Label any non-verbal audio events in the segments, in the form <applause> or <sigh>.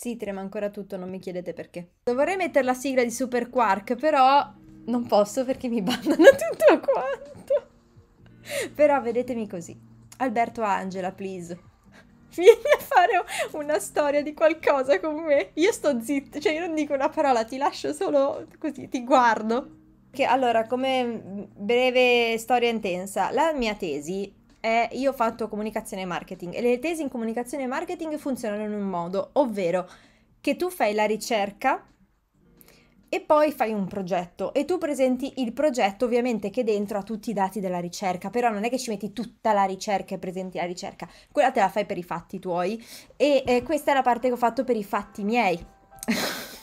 Sì, trema ancora tutto, non mi chiedete perché. Vorrei mettere la sigla di Super Quark, però non posso perché mi bandano <laughs> tutto quanto. Però vedetemi così. Alberto Angela, please. Vieni a fare una storia di qualcosa con me. Io sto zitto, cioè io non dico una parola, ti lascio solo così, ti guardo. Che, allora, come breve storia intensa, la mia tesi è io ho fatto comunicazione e marketing e le tesi in comunicazione e marketing funzionano in un modo, ovvero che tu fai la ricerca e poi fai un progetto e tu presenti il progetto ovviamente che dentro ha tutti i dati della ricerca, però non è che ci metti tutta la ricerca e presenti la ricerca, quella te la fai per i fatti tuoi e eh, questa è la parte che ho fatto per i fatti miei. <laughs>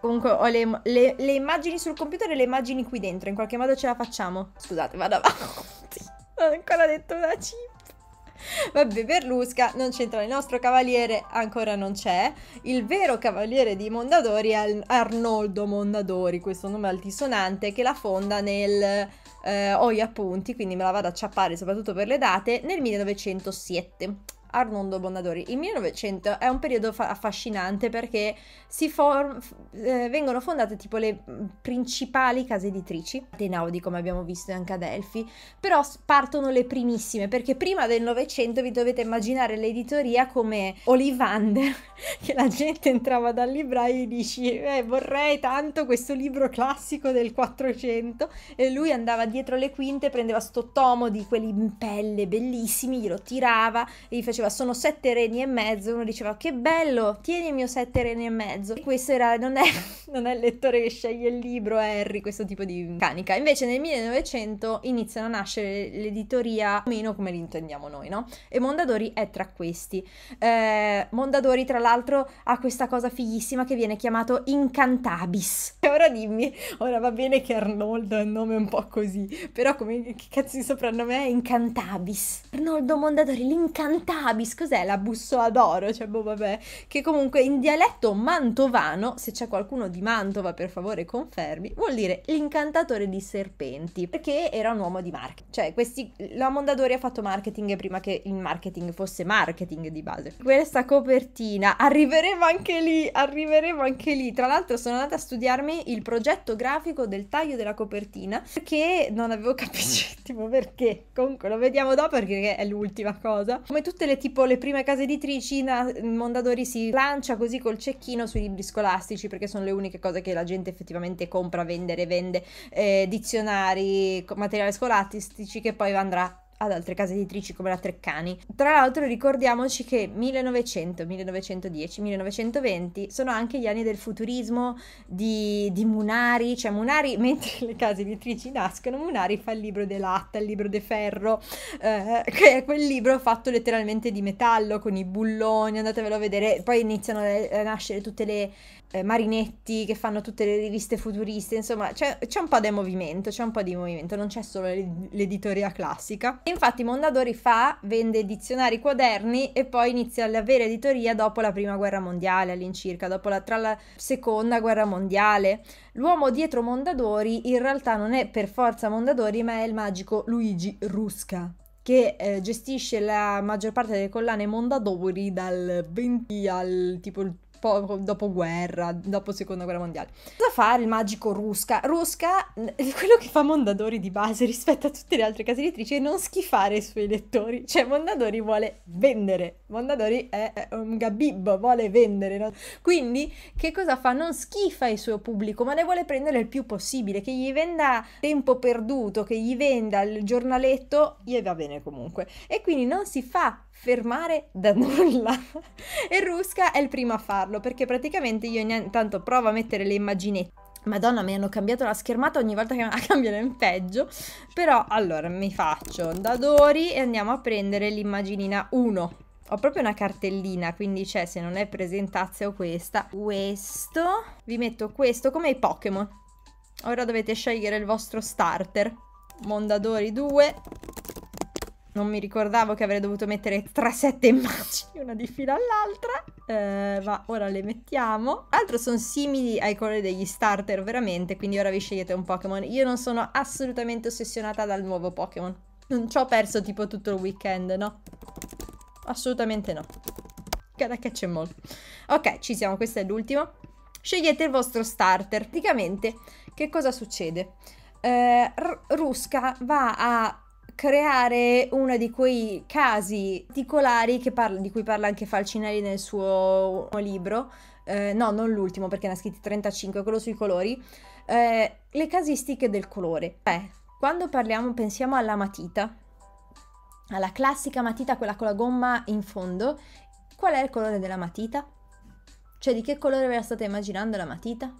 Comunque ho le, le, le immagini sul computer e le immagini qui dentro, in qualche modo ce la facciamo. Scusate, vado avanti ho ancora detto una cifra. Vabbè, Berlusca non c'entra il nostro cavaliere, ancora non c'è. Il vero cavaliere di Mondadori è Arnoldo Mondadori, questo nome altisonante che la fonda nel... Eh, ho gli appunti, quindi me la vado a ciappare soprattutto per le date, nel 1907. Arnoldo Bondadori. Il 1900 è un periodo fa- affascinante perché for- eh, vengono fondate tipo le mm, principali case editrici, Tenaudi come abbiamo visto anche ad Elfi, però partono le primissime perché prima del Novecento vi dovete immaginare l'editoria come Olivander, <laughs> che la gente entrava dal libraio e dici eh, vorrei tanto questo libro classico del 400 e lui andava dietro le quinte, prendeva sto tomo di quelli in pelle bellissimi, glielo tirava e gli faceva diceva sono sette reni e mezzo, uno diceva che bello, tieni il mio sette reni e mezzo. E questo era, non, è, <laughs> non è il lettore che sceglie il libro, è Harry, questo tipo di canica. Invece nel 1900 iniziano a nascere l'editoria meno come l'intendiamo noi, no? E Mondadori è tra questi. Eh, Mondadori tra l'altro ha questa cosa fighissima che viene chiamato Incantabis. E <laughs> ora dimmi, ora va bene che Arnoldo è un nome un po' così, però come che cazzo di soprannome è Incantabis? Arnoldo Mondadori, l'incantabis labis, cos'è la bussola d'oro? Cioè, boh, vabbè, che comunque in dialetto mantovano, se c'è qualcuno di Mantova per favore confermi, vuol dire l'incantatore di serpenti, perché era un uomo di marketing. Cioè, questi, la Mondadori ha fatto marketing prima che il marketing fosse marketing di base. Questa copertina, arriveremo anche lì, arriveremo anche lì. Tra l'altro sono andata a studiarmi il progetto grafico del taglio della copertina, perché non avevo <laughs> capito cioè, perché, comunque lo vediamo dopo perché è l'ultima cosa. Come tutte le tipo le prime case editrici, Mondadori si lancia così col cecchino sui libri scolastici perché sono le uniche cose che la gente effettivamente compra, vendere, vende, eh, dizionari, materiali scolastici che poi andrà ad altre case editrici come la Treccani. Tra l'altro ricordiamoci che 1900, 1910, 1920 sono anche gli anni del futurismo di, di Munari, cioè Munari <laughs> mentre le case editrici nascono, Munari fa il libro de latta, il libro de ferro, eh, che è quel libro fatto letteralmente di metallo con i bulloni, andatevelo a vedere, poi iniziano a nascere tutte le eh, Marinetti che fanno tutte le riviste futuriste, insomma c'è, c'è, un po' di movimento, c'è un po' di movimento, non c'è solo l'editoria classica. E infatti Mondadori fa, vende dizionari quaderni e poi inizia la vera editoria dopo la prima guerra mondiale all'incirca, dopo la, tra la seconda guerra mondiale. L'uomo dietro Mondadori in realtà non è per forza Mondadori ma è il magico Luigi Rusca che eh, gestisce la maggior parte delle collane Mondadori dal 20 al tipo il po- dopo guerra, dopo seconda guerra mondiale. Cosa fa il magico Rusca? Rusca, <laughs> quello che fa Mondadori di base <laughs> rispetto a tutte le altre case editrici è non schifare i suoi lettori, cioè Mondadori vuole vendere, Mondadori è un gabibbo, vuole vendere, no? quindi che cosa fa? Non schifa il suo pubblico, ma ne vuole prendere il più possibile, che gli venda tempo perduto, che gli venda il giornaletto, gli va bene comunque. E quindi non si fa fermare da <laughs> nulla. e Ruska è il primo a farlo perché praticamente io intanto provo a mettere le immaginette Madonna, mi hanno cambiato la schermata ogni volta che la <laughs> cambiano in peggio. Però, allora, mi faccio da Dori e andiamo a prendere l'immaginina 1. Ho proprio una cartellina, quindi c'è, cioè, se non è presentazio, questa. Questo. Vi metto questo, come i Pokémon. Ora dovete scegliere il vostro starter. Mondadori 2. Non mi ricordavo che avrei dovuto mettere 3-7 immagini, una di fila all'altra, eh, ma ora le mettiamo. altro sono simili ai colori degli starter veramente, quindi ora vi scegliete un Pokémon. Io non sono assolutamente ossessionata dal nuovo Pokémon. Non ci ho perso tipo tutto il weekend, no? Assolutamente no. Cada catch and ball. Ok, ci siamo, questo è l'ultimo. Scegliete il vostro starter. Praticamente, che cosa succede? Eh, Ruska va a creare uno di quei casi particolari parla, di cui parla anche Falcinelli nel suo libro, eh, no, non l'ultimo perché ne ha scritti 35, quello sui colori, eh, le casistiche del colore. Beh, quando parliamo pensiamo alla matita, alla classica matita, quella con la gomma in fondo, qual è il colore della matita? Cioè di che colore ve la state immaginando la matita?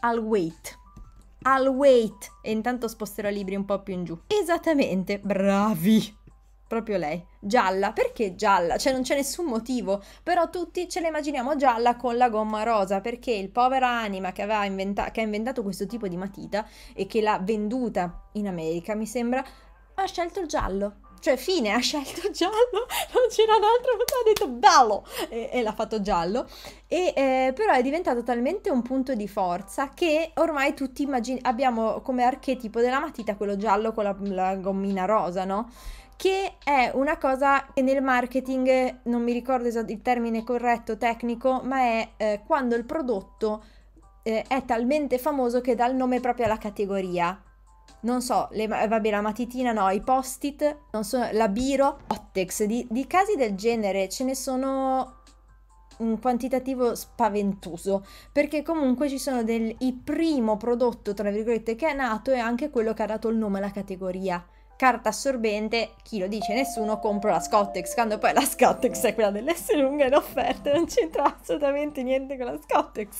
Al weight I'll wait. E intanto sposterò i libri un po' più in giù. Esattamente, bravi. Proprio lei. Gialla, perché gialla? Cioè non c'è nessun motivo, però tutti ce la immaginiamo gialla con la gomma rosa, perché il povera anima che, inventa che ha inventato questo tipo di matita e che l'ha venduta in America, mi sembra, ha scelto il giallo cioè fine, ha scelto giallo, <laughs> non c'era un altro, ha detto bello e, e, l'ha fatto giallo. E, eh, però è diventato talmente un punto di forza che ormai tutti immagin- abbiamo come archetipo della matita quello giallo con la, la gommina rosa, no? che è una cosa che nel marketing, non mi ricordo il termine corretto tecnico, ma è eh, quando il prodotto eh, è talmente famoso che dà il nome proprio alla categoria non so, le, eh, vabbè la matitina no, i post-it, so, la biro, Ottex, di, di casi del genere ce ne sono un quantitativo spaventoso perché comunque ci sono del il primo prodotto tra virgolette che è nato e anche quello che ha dato il nome alla categoria carta assorbente chi lo dice nessuno compro la Scottex quando poi la Scottex è quella dell'essere lunga in offerta non c'entra assolutamente niente con la Scottex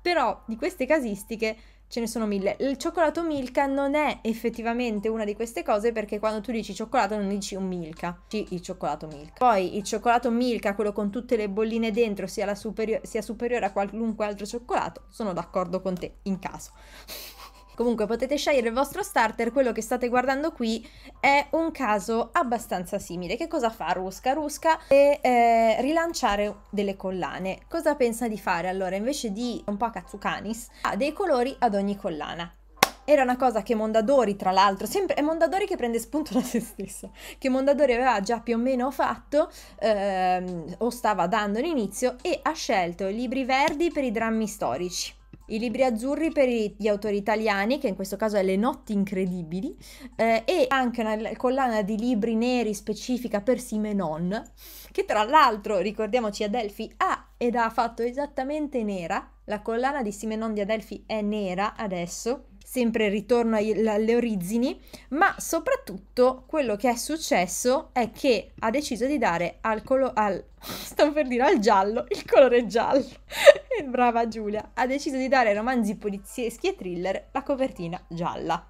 però di queste casistiche ce ne sono mille. Il cioccolato Milka non è effettivamente una di queste cose perché quando tu dici cioccolato non dici un Milka, dici il cioccolato Milka. Poi il cioccolato Milka, quello con tutte le bolline dentro, sia, superiore, sia superiore a qualunque altro cioccolato, sono d'accordo con te in caso. Comunque potete scegliere il vostro starter, quello che state guardando qui è un caso abbastanza simile. Che cosa fa Rusca? Rusca è eh, rilanciare delle collane. Cosa pensa di fare? Allora, invece di un po' a Katsukanis, ha dei colori ad ogni collana. Era una cosa che Mondadori, tra l'altro, sempre è Mondadori che prende spunto da se stesso, che Mondadori aveva già più o meno fatto ehm, o stava dando l'inizio e ha scelto i libri verdi per i drammi storici i libri azzurri per gli autori italiani, che in questo caso è Le notti incredibili, eh, e anche una collana di libri neri specifica per Simenon, che tra l'altro, ricordiamoci, Adelphi ha ed ha fatto esattamente nera, la collana di Simenon di Adelphi è nera adesso, sempre ritorno alle origini, ma soprattutto quello che è successo è che ha deciso di dare al colore, al, <laughs> per dire al giallo, il colore giallo, <laughs> brava Giulia, ha deciso di dare ai romanzi polizieschi e thriller la copertina gialla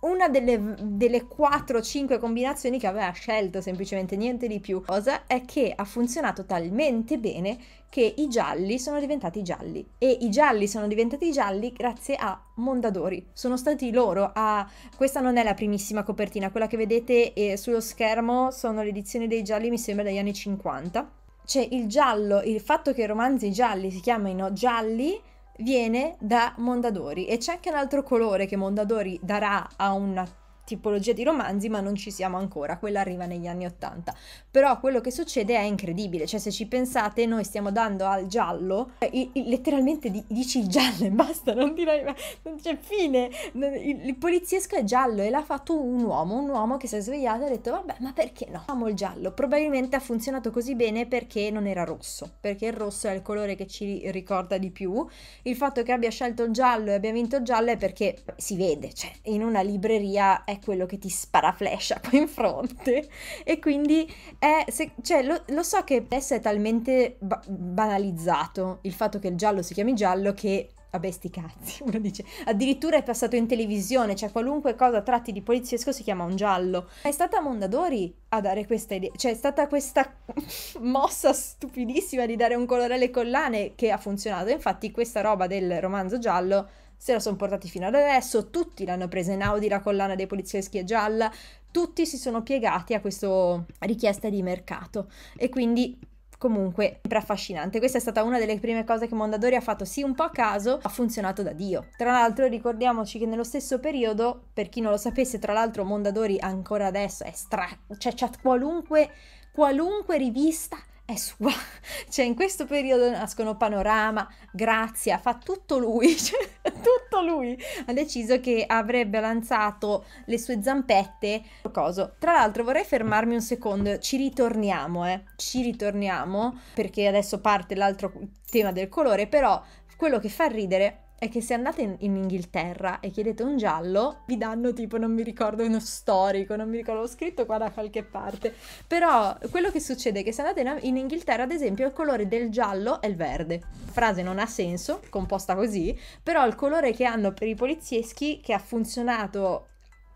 una delle, delle 4-5 combinazioni che aveva scelto, semplicemente niente di più, cosa è che ha funzionato talmente bene che i gialli sono diventati gialli e i gialli sono diventati gialli grazie a Mondadori. Sono stati loro a questa non è la primissima copertina, quella che vedete eh, sullo schermo sono le edizioni dei gialli, mi sembra degli anni 50. C'è il giallo, il fatto che i romanzi gialli si chiamino gialli viene da Mondadori e c'è anche un altro colore che Mondadori darà a una tipologia di romanzi, ma non ci siamo ancora, quella arriva negli anni Ottanta. Però quello che succede è incredibile, cioè se ci pensate noi stiamo dando al giallo, cioè i, i, letteralmente di, dici il giallo e basta, non direi, non c'è fine, il, il, poliziesco è giallo e l'ha fatto un uomo, un uomo che si è svegliato e ha detto vabbè ma perché no, amo il giallo, probabilmente ha funzionato così bene perché non era rosso, perché il rosso è il colore che ci ricorda di più, il fatto che abbia scelto il giallo e abbia vinto il giallo è perché si vede, cioè in una libreria è quello che ti spara flash qua <laughs> in fronte e quindi è, se, cioè, lo, lo, so che adesso è talmente ba- banalizzato il fatto che il giallo si chiami giallo che vabbè sti cazzi, <laughs> uno dice, addirittura è passato in televisione, cioè qualunque cosa tratti di poliziesco si chiama un giallo. È stata Mondadori a dare questa idea, cioè è stata questa <laughs> mossa stupidissima di dare un colore alle collane che ha funzionato, infatti questa roba del romanzo giallo se la sono portati fino ad adesso, tutti l'hanno presa in Audi la collana dei polizieschi e gialla, tutti si sono piegati a questa richiesta di mercato e quindi comunque sempre affascinante. Questa è stata una delle prime cose che Mondadori ha fatto, sì, un po' a caso, ha funzionato da Dio. Tra l'altro ricordiamoci che nello stesso periodo, per chi non lo sapesse, tra l'altro Mondadori ancora adesso è stra... cioè c'è qualunque, qualunque rivista è sua, <laughs> cioè in questo periodo nascono Panorama, Grazia, fa tutto lui, <laughs> cioè, tutto lui, ha deciso che avrebbe lanciato le sue zampette, coso. Tra l'altro vorrei fermarmi un secondo, ci ritorniamo, eh, ci ritorniamo, perché adesso parte l'altro tema del colore, però quello che fa ridere è che se andate in, Inghilterra e chiedete un giallo, vi danno tipo, non mi ricordo, uno storico, non mi ricordo, l'ho scritto qua da qualche parte. Però quello che succede è che se andate in, Inghilterra, ad esempio, il colore del giallo è il verde. frase non ha senso, composta così, però il colore che hanno per i polizieschi, che ha funzionato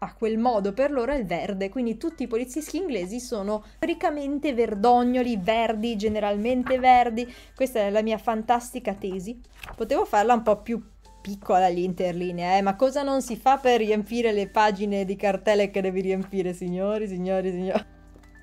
a quel modo per loro è il verde, quindi tutti i polizieschi inglesi sono ricamente verdognoli, verdi, generalmente verdi. Questa è la mia fantastica tesi. Potevo farla un po' più piccola l'interlinea, eh? ma cosa non si fa per riempire le pagine di cartelle che devi riempire, signori, signori, signori?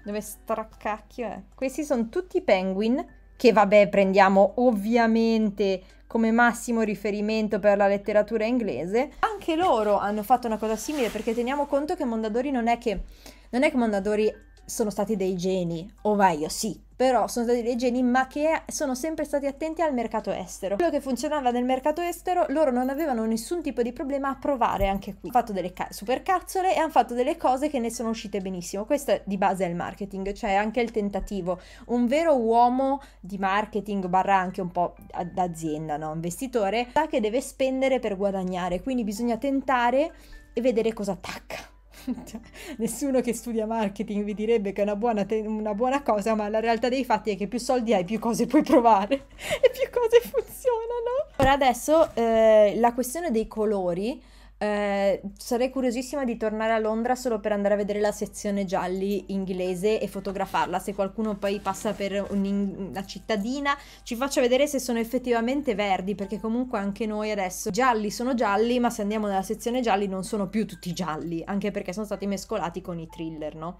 Dove straccacchio è? Questi sono tutti penguin che vabbè prendiamo ovviamente come massimo riferimento per la letteratura inglese. Anche loro hanno fatto una cosa simile perché teniamo conto che Mondadori non è che, non è che Mondadori sono stati dei geni, o meglio sì, però sono stati dei geni ma che sono sempre stati attenti al mercato estero. Quello che funzionava nel mercato estero, loro non avevano nessun tipo di problema a provare anche qui. Hanno fatto delle ca- supercazzole e hanno fatto delle cose che ne sono uscite benissimo. Questo è di base è il marketing, cioè anche il tentativo. Un vero uomo di marketing barra anche un po' d'azienda, no? investitore, sa che deve spendere per guadagnare, quindi bisogna tentare e vedere cosa attacca. <laughs> Cioè, nessuno che studia marketing vi direbbe che è una buona, te- una buona cosa, ma la realtà dei fatti è che più soldi hai, più cose puoi provare <laughs> e più cose funzionano. Ora adesso eh, la questione dei colori eh, sarei curiosissima di tornare a Londra solo per andare a vedere la sezione gialli inglese e fotografarla. Se qualcuno poi passa per una cittadina, ci faccia vedere se sono effettivamente verdi, perché comunque anche noi adesso gialli sono gialli, ma se andiamo nella sezione gialli non sono più tutti gialli, anche perché sono stati mescolati con i thriller, no?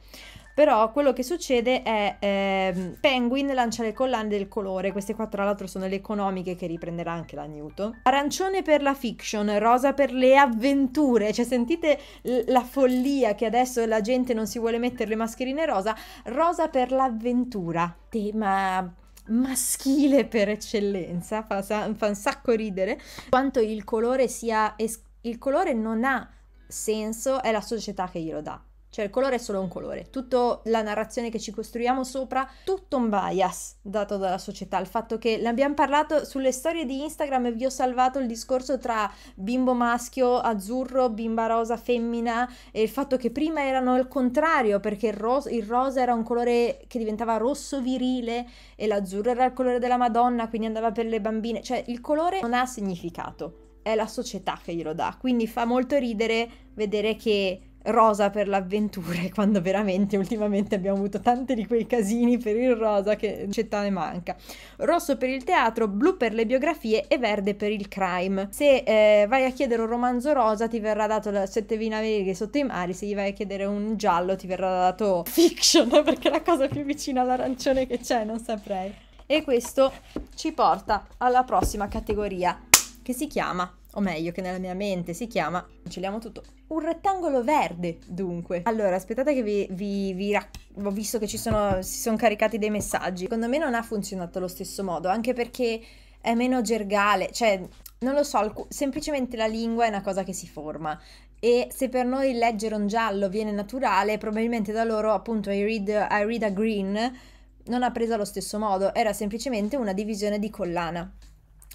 Però quello che succede è eh, Penguin lancia le collane del colore, queste qua tra l'altro sono le economiche che riprenderà anche la Newton. Arancione per la fiction, rosa per le avventure, cioè sentite la follia che adesso la gente non si vuole mettere le mascherine rosa, rosa per l'avventura, tema maschile per eccellenza, fa, fa, un sacco ridere, quanto il colore sia... Es- il colore non ha senso, è la società che glielo dà. Cioè il colore è solo un colore, tutta la narrazione che ci costruiamo sopra, tutto un bias dato dalla società, il fatto che l'abbiamo parlato sulle storie di Instagram e vi ho salvato il discorso tra bimbo maschio azzurro, bimba rosa femmina e il fatto che prima erano il contrario perché il, ros- il rosa era un colore che diventava rosso virile e l'azzurro era il colore della Madonna, quindi andava per le bambine, cioè il colore non ha significato, è la società che glielo dà, quindi fa molto ridere vedere che rosa per l'avventura, <laughs> quando veramente ultimamente abbiamo avuto tanti di quei casini per il rosa che città ne manca. Rosso per il teatro, blu per le biografie e verde per il crime. Se eh, vai a chiedere un romanzo rosa ti verrà dato la sette vinaverighe sotto i mari, se gli vai a chiedere un giallo ti verrà dato <laughs> fiction, <laughs> perché è la cosa più vicina all'arancione che c'è, non saprei. E questo ci porta alla prossima categoria che si chiama o meglio che nella mia mente si chiama, cancelliamo tutto, un rettangolo verde dunque. Allora aspettate che vi, vi, vi racconto ho visto che ci sono, si sono caricati dei messaggi. Secondo me non ha funzionato allo stesso modo, anche perché è meno gergale, cioè non lo so, alc- semplicemente la lingua è una cosa che si forma. E se per noi leggere un giallo viene naturale, probabilmente da loro appunto I read, I read a green non ha preso allo stesso modo, era semplicemente una divisione di collana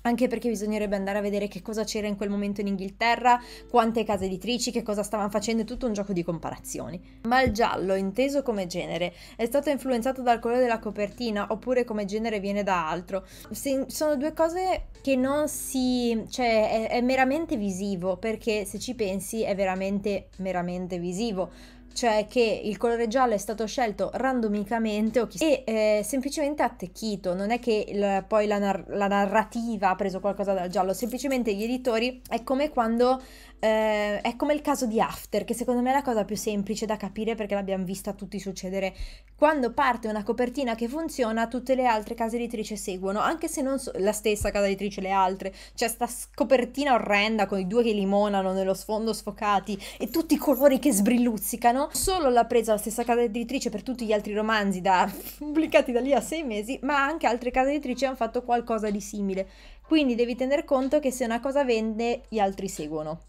anche perché bisognerebbe andare a vedere che cosa c'era in quel momento in Inghilterra, quante case editrici, che cosa stavano facendo, è tutto un gioco di comparazioni. Ma il giallo, inteso come genere, è stato influenzato dal colore della copertina oppure come genere viene da altro. Se, sono due cose che non si... cioè è, è meramente visivo, perché se ci pensi è veramente, meramente visivo cioè che il colore giallo è stato scelto randomicamente o chissà, e eh, semplicemente attecchito, non è che il, poi la, nar- la, narrativa ha preso qualcosa dal giallo, semplicemente gli editori è come quando eh, è come il caso di After, che secondo me è la cosa più semplice da capire perché l'abbiamo vista tutti succedere. Quando parte una copertina che funziona, tutte le altre case editrici seguono, anche se non so- la stessa casa editrice le altre, c'è sta copertina orrenda con i due che limonano nello sfondo sfocati e tutti i colori che sbrilluzzicano italiano, solo l'ha presa la stessa casa editrice per tutti gli altri romanzi da, <laughs> pubblicati da lì a sei mesi, ma anche altre case editrici hanno fatto qualcosa di simile. Quindi devi tener conto che se una cosa vende, gli altri seguono.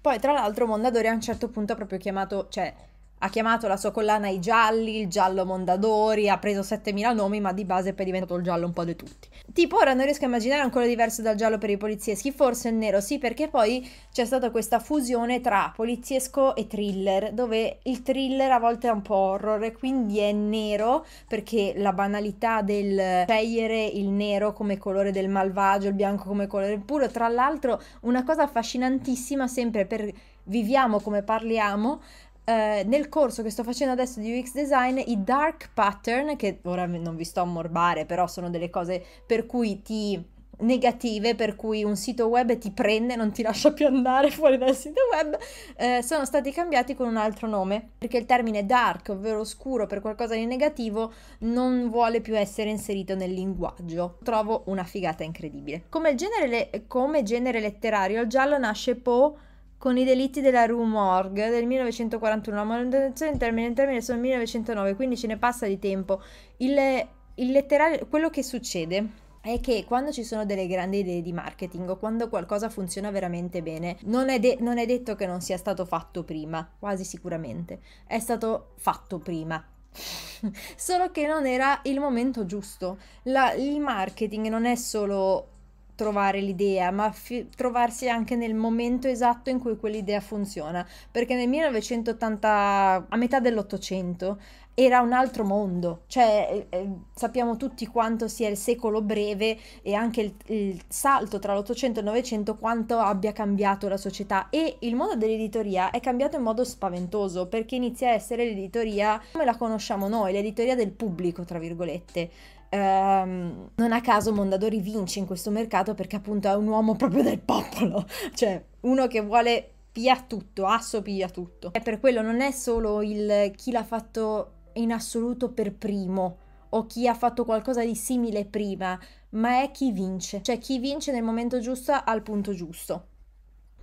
Poi, tra l'altro, Mondadori a un certo punto ha proprio chiamato, cioè ha chiamato la sua collana i gialli, il giallo Mondadori, ha preso 7000 nomi, ma di base poi è diventato il giallo un po' di tutti. Tipo, ora non riesco a immaginare ancora diverso dal giallo per i polizieschi, forse il nero sì, perché poi c'è stata questa fusione tra poliziesco e thriller, dove il thriller a volte è un po' horror e quindi è nero, perché la banalità del scegliere il nero come colore del malvagio, il bianco come colore puro, tra l'altro una cosa affascinantissima sempre per viviamo come parliamo eh, nel corso che sto facendo adesso di UX design, i dark pattern, che ora non vi sto a morbare, però sono delle cose per cui ti negative per cui un sito web ti prende, non ti lascia più andare <laughs> fuori dal sito web, eh, sono stati cambiati con un altro nome, perché il termine dark, ovvero oscuro per qualcosa di negativo, non vuole più essere inserito nel linguaggio. Trovo una figata incredibile. Come genere, le- come genere letterario, il giallo nasce po' con i delitti della Rue Morgue del 1941. La manutenzione in termine in termine sono 1909, quindi ce ne passa di tempo. Il, il letterale, quello che succede è che quando ci sono delle grandi idee di marketing o quando qualcosa funziona veramente bene, non è, de- non è detto che non sia stato fatto prima, quasi sicuramente. È stato fatto prima, <laughs> Solo che non era il momento giusto. La, il marketing non è solo trovare l'idea, ma fi- trovarsi anche nel momento esatto in cui quell'idea funziona, perché nel 1980, a metà dell'Ottocento, era un altro mondo, cioè eh, eh, sappiamo tutti quanto sia il secolo breve e anche il, il salto tra l'Ottocento e il Novecento quanto abbia cambiato la società e il mondo dell'editoria è cambiato in modo spaventoso perché inizia a essere l'editoria come la conosciamo noi, l'editoria del pubblico, tra virgolette ehm, non a caso Mondadori vince in questo mercato perché appunto è un uomo proprio del popolo, <laughs> cioè uno che vuole pia tutto, asso pia tutto. E per quello non è solo il chi l'ha fatto in assoluto per primo o chi ha fatto qualcosa di simile prima, ma è chi vince, cioè chi vince nel momento giusto al punto giusto.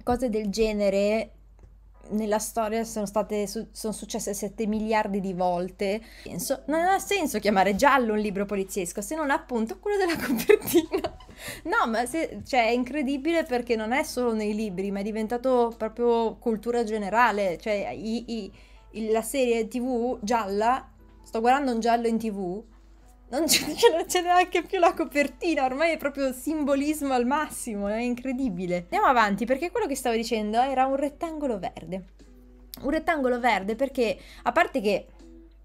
Cose del genere nella storia sono, state, sono successe 7 miliardi di volte. non ha senso chiamare giallo un libro poliziesco se non appunto quello della <laughs> copertina. No, ma se, cioè, è incredibile perché non è solo nei libri, ma è diventato proprio cultura generale. Cioè, i, i, la serie tv gialla, sto guardando un giallo in tv, non c'è, <laughs> non c'è neanche più la copertina, ormai è proprio simbolismo al massimo, è incredibile. Andiamo avanti perché quello che stavo dicendo era un rettangolo verde. Un rettangolo verde perché, a parte che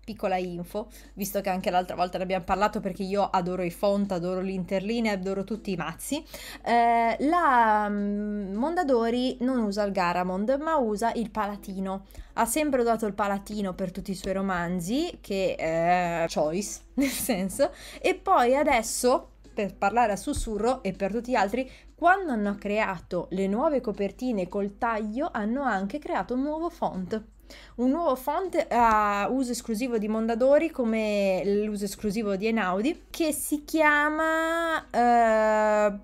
piccola info, visto che anche l'altra volta ne abbiamo parlato perché io adoro i font, adoro l'interlinea, adoro tutti i mazzi, eh, la mm, Mondadori non usa il Garamond ma usa il Palatino. Ha sempre usato il Palatino per tutti i suoi romanzi, che è eh, choice <laughs> nel senso, e poi adesso per parlare a sussurro e per tutti gli altri, quando hanno creato le nuove copertine col taglio hanno anche creato un nuovo font. Un nuovo font a eh, uso esclusivo di Mondadori come l'uso esclusivo di Enaudi che si chiama... Uh,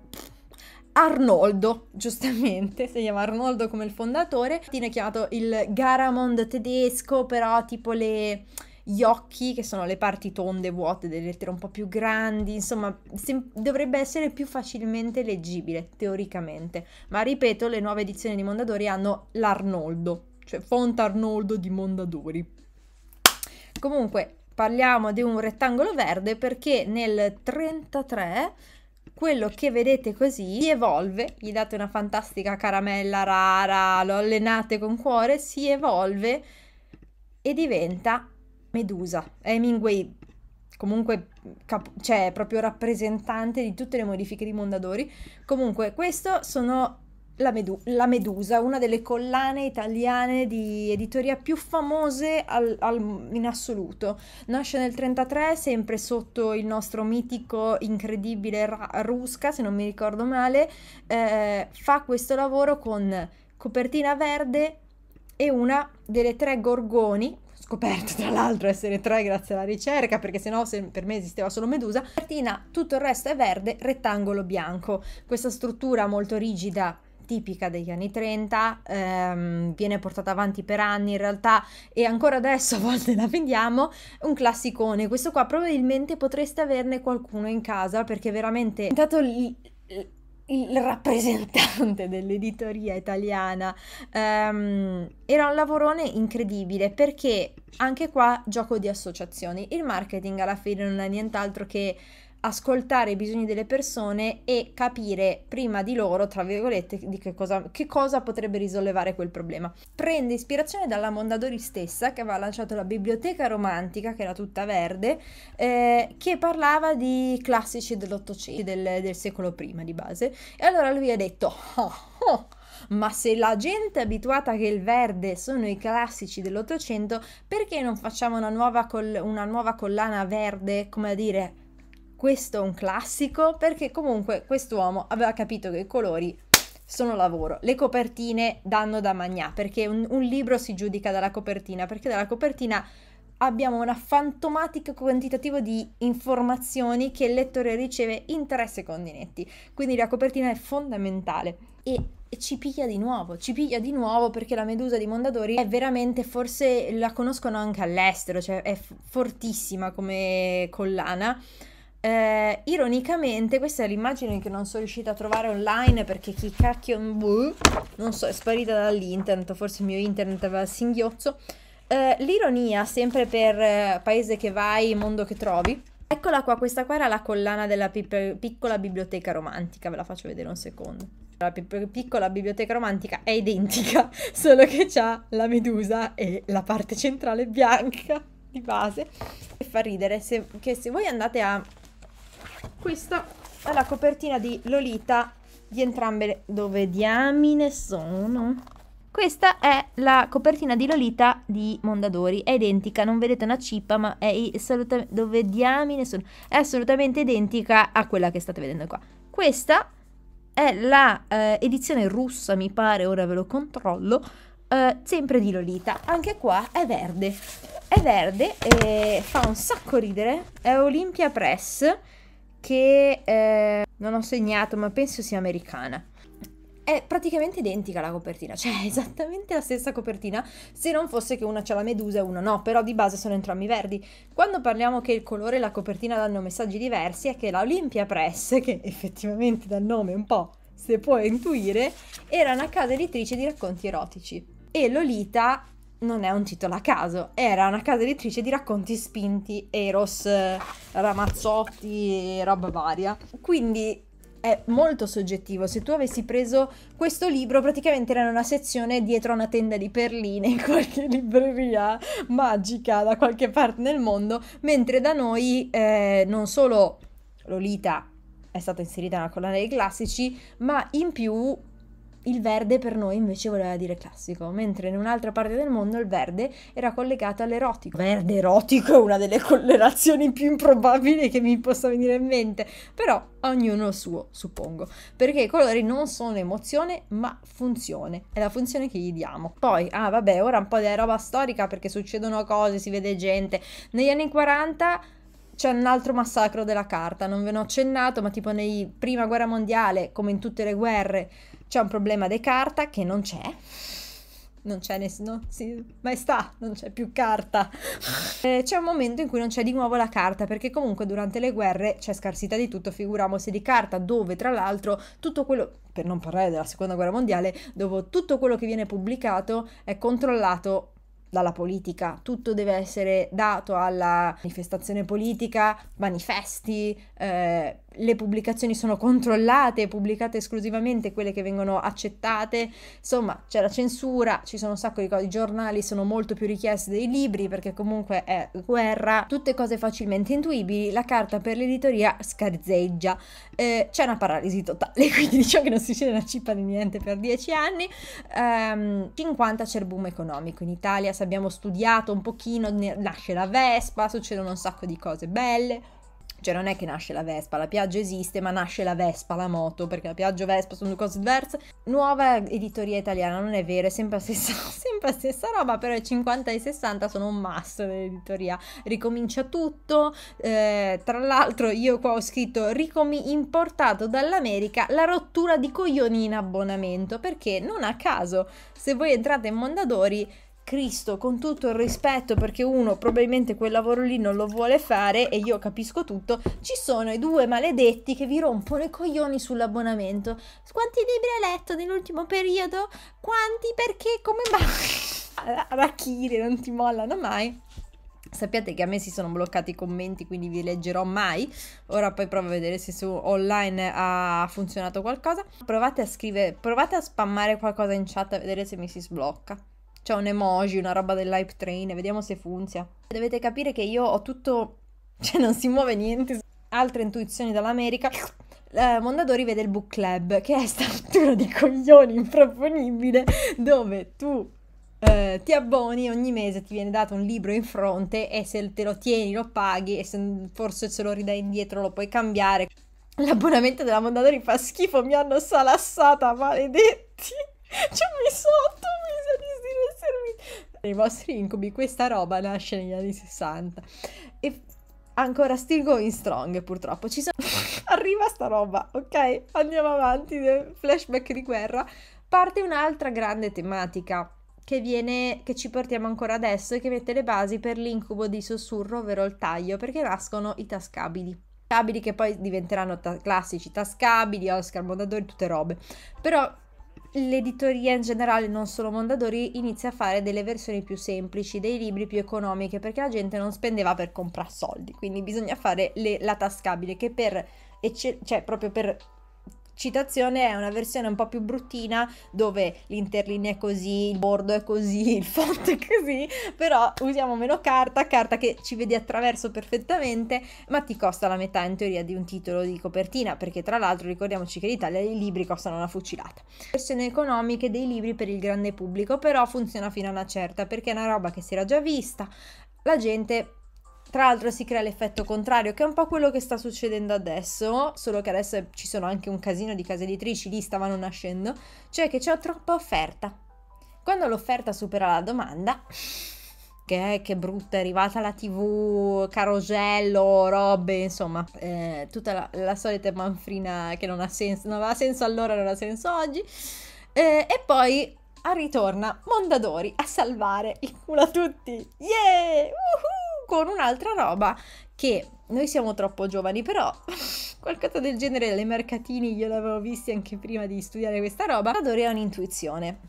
Arnoldo, giustamente, si chiama Arnoldo come il fondatore, viene chiamato il Garamond tedesco, però tipo le, gli occhi, che sono le parti tonde, vuote delle lettere un po' più grandi, insomma, dovrebbe essere più facilmente leggibile, teoricamente. Ma ripeto, le nuove edizioni di Mondadori hanno l'Arnoldo cioè Font Arnoldo di Mondadori. Comunque parliamo di un rettangolo verde perché nel 33 quello che vedete così si evolve, gli date una fantastica caramella rara, lo allenate con cuore, si evolve e diventa Medusa. Hemingway comunque cap- cioè proprio rappresentante di tutte le modifiche di Mondadori. Comunque questo sono la, Medu- la, Medusa, una delle collane italiane di editoria più famose al, al, in assoluto. Nasce nel 1933, sempre sotto il nostro mitico, incredibile Ra- Rusca, se non mi ricordo male, eh, fa questo lavoro con copertina verde e una delle tre gorgoni, scoperto tra l'altro essere tre grazie alla ricerca, perché sennò se per me esisteva solo Medusa, copertina, tutto il resto è verde, rettangolo bianco. Questa struttura molto rigida tipica degli anni 30, ehm, viene portata avanti per anni in realtà e ancora adesso a volte la vendiamo, un classicone. Questo qua probabilmente potreste averne qualcuno in casa perché veramente... Intanto l- il rappresentante <laughs> dell'editoria italiana. Um, era un lavorone incredibile perché anche qua gioco di associazioni. Il marketing alla fine non è nient'altro che ascoltare i bisogni delle persone e capire prima di loro, tra virgolette, di che cosa, che cosa, potrebbe risollevare quel problema. Prende ispirazione dalla Mondadori stessa, che aveva lanciato la biblioteca romantica, che era tutta verde, eh, che parlava di classici dell'Ottocento, del, del, secolo prima di base. E allora lui ha detto... Oh, oh, ma se la gente è abituata che il verde sono i classici dell'Ottocento, perché non facciamo una nuova, col- una nuova collana verde, come a dire, questo è un classico perché comunque quest'uomo aveva capito che i colori sono lavoro. Le copertine danno da magnà perché un, un libro si giudica dalla copertina, perché dalla copertina abbiamo una fantomatica quantitativa di informazioni che il lettore riceve in tre secondi netti. Quindi la copertina è fondamentale e ci piglia di nuovo, ci piglia di nuovo perché la Medusa di Mondadori è veramente, forse la conoscono anche all'estero, cioè è fortissima come collana eh, ironicamente, questa è l'immagine che non sono riuscita a trovare online perché chi cacchio non so, è sparita dall'internet, forse il mio internet aveva il singhiozzo. Eh, l'ironia, sempre per eh, paese che vai, mondo che trovi. Eccola qua, questa qua era la collana della pip- piccola biblioteca romantica, ve la faccio vedere un secondo. La pip- piccola biblioteca romantica è identica, <laughs> solo che ha la medusa e la parte centrale bianca di base. E fa ridere se, che se voi andate a questa è la copertina di Lolita di entrambe le... Dove diamine sono? Questa è la copertina di Lolita di Mondadori, è identica, non vedete una cippa, ma è assolutamente... Dove diamine sono? È assolutamente identica a quella che state vedendo qua. Questa è la eh, edizione russa, mi pare, ora ve lo controllo, eh, sempre di Lolita. Anche qua è verde. È verde e fa un sacco ridere, è Olympia Press che eh, non ho segnato, ma penso sia americana. È praticamente identica la copertina, cioè esattamente la stessa copertina, se non fosse che una c'ha la medusa e una no, però di base sono entrambi verdi. Quando parliamo che il colore e la copertina danno messaggi diversi, è che la Olympia Press, che effettivamente dal nome un po' se può intuire, era una casa editrice di racconti erotici. E Lolita non è un titolo a caso, era una casa editrice di racconti spinti, Eros, Ramazzotti, e roba varia. Quindi è molto soggettivo. Se tu avessi preso questo libro, praticamente era una sezione dietro una tenda di perline in <laughs> qualche libreria magica da qualche parte nel mondo, mentre da noi eh, non solo Lolita è stata inserita nella collana dei classici, ma in più il verde per noi invece voleva dire classico, mentre in un'altra parte del mondo il verde era collegato all'erotico. Verde erotico è una delle correlazioni più improbabili che mi possa venire in mente, però ognuno il suo, suppongo, perché i colori non sono emozione ma funzione, è la funzione che gli diamo. Poi, ah vabbè, ora un po' di roba storica perché succedono cose, si vede gente. Negli anni 40 c'è un altro massacro della carta, non ve ne ho accennato, ma tipo nei prima guerra mondiale, come in tutte le guerre, c'è un problema di carta che non c'è. Non c'è nessuno, sì, mai sta, non c'è più carta. <laughs> Eh, c'è un momento in cui non c'è di nuovo la carta, perché comunque durante le guerre c'è scarsità di tutto, figuriamoci di carta, dove tra l'altro tutto quello, per non parlare della seconda guerra mondiale, dove tutto quello che viene pubblicato è controllato dalla politica, tutto deve essere dato alla manifestazione politica, manifesti, eh, le pubblicazioni sono controllate, pubblicate esclusivamente quelle che vengono accettate, insomma c'è la censura, ci sono un sacco di cose, i giornali sono molto più richiesti dei libri perché comunque è guerra, tutte cose facilmente intuibili, la carta per l'editoria scarzeggia, eh, c'è una paralisi totale, <laughs> quindi diciamo che non si scende una cippa di niente per dieci anni, ehm, 50 c'è il boom economico in Italia, se abbiamo studiato un pochino, nasce la Vespa, succedono un sacco di cose belle, cioè non è che nasce la Vespa, la Piaggio esiste, ma nasce la Vespa, la moto, perché la Piaggio e Vespa sono due cose diverse. Nuova editoria italiana, non è vero, è sempre la stessa, <laughs> sempre la stessa roba, però i 50 e i 60 sono un must dell'editoria. Ricomincia tutto, eh, tra l'altro io qua ho scritto ricomi- importato dall'America la rottura di coglioni in abbonamento, perché non a caso se voi entrate in Mondadori Cristo, con tutto il rispetto, perché uno probabilmente quel lavoro lì non lo vuole fare e io capisco tutto, ci sono i due maledetti che vi rompono i coglioni sull'abbonamento. Quanti libri hai letto nell'ultimo periodo? Quanti? Perché? Come mai? Arachiri <laughs> non ti mollano mai. Sappiate che a me si sono bloccati i commenti, quindi vi leggerò mai. Ora poi provo a vedere se su online ha funzionato qualcosa. Provate a scrivere, provate a spammare qualcosa in chat a vedere se mi si sblocca c'è un emoji, una roba dell'hype train, vediamo se funziona. Dovete capire che io ho tutto, <laughs> cioè non si muove niente. Altre intuizioni dall'America. Eh, Mondadori vede il book club, che è sta rottura di coglioni improponibile, dove tu eh, ti abboni ogni mese ti viene dato un libro in fronte e se te lo tieni lo paghi e se forse se lo ridai indietro lo puoi cambiare. L'abbonamento della Mondadori fa schifo, mi hanno salassata, maledetti! Ci <laughs> Cioè mi sotto, mi sono <laughs> I vostri incubi questa roba nasce negli anni 60. E ancora still going strong purtroppo. Ci sono... <laughs> Arriva sta roba, ok? Andiamo avanti, eh, flashback di guerra. Parte un'altra grande tematica che, viene, che ci portiamo ancora adesso e che mette le basi per l'incubo di sussurro, ovvero il taglio, perché nascono i tascabili. Tascabili che poi diventeranno ta- classici tascabili, Oscar Mondadori, tutte robe. Però l'editoria in generale, non solo Mondadori, inizia a fare delle versioni più semplici, dei libri più economiche, perché la gente non spendeva per comprare soldi, quindi bisogna fare le, la tascabile, che per, ecce- cioè proprio per citazione è una versione un po' più bruttina dove l'interlinea è così, il bordo è così, <laughs> il font è così, però usiamo meno carta, carta che ci vedi attraverso perfettamente, ma ti costa la metà in teoria di un titolo di copertina, perché tra l'altro ricordiamoci che in Italia i libri costano una fucilata. Versione economiche dei libri per il grande pubblico, però funziona fino a una certa, perché è una roba che si era già vista, la gente tra l'altro si crea l'effetto contrario, che è un po' quello che sta succedendo adesso, solo che adesso ci sono anche un casino di case editrici, lì stavano nascendo, cioè che c'è troppa offerta. Quando l'offerta supera la domanda, che, che brutta è arrivata la tv, carosello, robe, insomma, eh, tutta la, la, solita manfrina che non, ha senso, non aveva senso allora, non ha senso oggi. Eh, e poi ritorna Mondadori a salvare il culo a tutti. Yeah! Uhuh! con un'altra roba che noi siamo troppo giovani, però <laughs> qualcosa del genere, le mercatini io l'avevo visti anche prima di studiare questa roba, Adore è un'intuizione.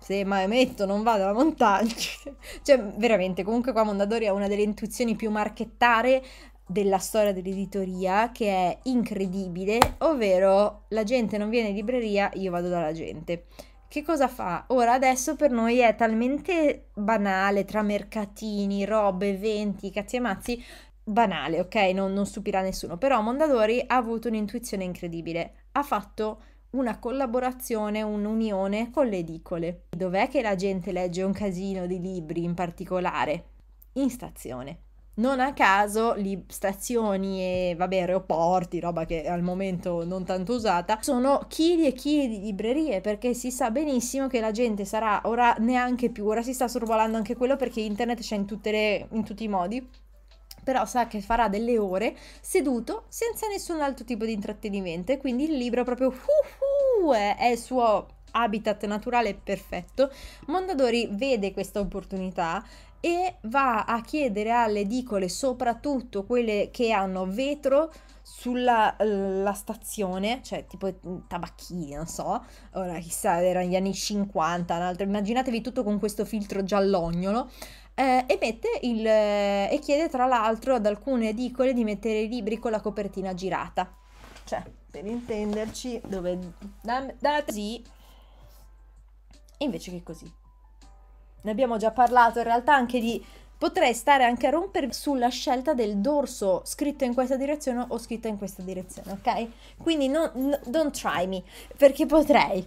Se mai metto non vado alla montagna. <laughs> cioè, veramente, comunque qua Mondadori ha una delle intuizioni più marchettare della storia dell'editoria che è incredibile, ovvero la gente non viene in libreria, io vado dalla gente che cosa fa? Ora adesso per noi è talmente banale tra mercatini, robe, eventi, cazzi e mazzi, banale, ok? Non, non stupirà nessuno, però Mondadori ha avuto un'intuizione incredibile, ha fatto una collaborazione, un'unione con le edicole. Dov'è che la gente legge un casino di libri in particolare? In stazione. Non a caso li, stazioni e vabbè aeroporti, roba che al momento non tanto usata, sono chili e chili di librerie perché si sa benissimo che la gente sarà ora neanche più, ora si sta sorvolando anche quello perché internet c'è in, le, in tutti i modi però sa che farà delle ore seduto senza nessun altro tipo di intrattenimento e quindi il libro proprio uh, uh, è il suo habitat naturale perfetto. Mondadori vede questa opportunità e va a chiedere alle edicole, soprattutto quelle che hanno vetro sulla eh, stazione, cioè tipo mm, tabacchini, non so, ora chissà, erano gli anni 50, altro, immaginatevi tutto con questo filtro giallognolo. Eh, e, mette il, eh, e chiede tra l'altro ad alcune edicole di mettere i libri con la copertina girata. Cioè, per intenderci, dove... Da, da, così, invece che così ne abbiamo già parlato in realtà anche di potrei stare anche a rompere sulla scelta del dorso scritto in questa direzione o scritto in questa direzione, ok? Quindi no, no, don't try me, perché potrei.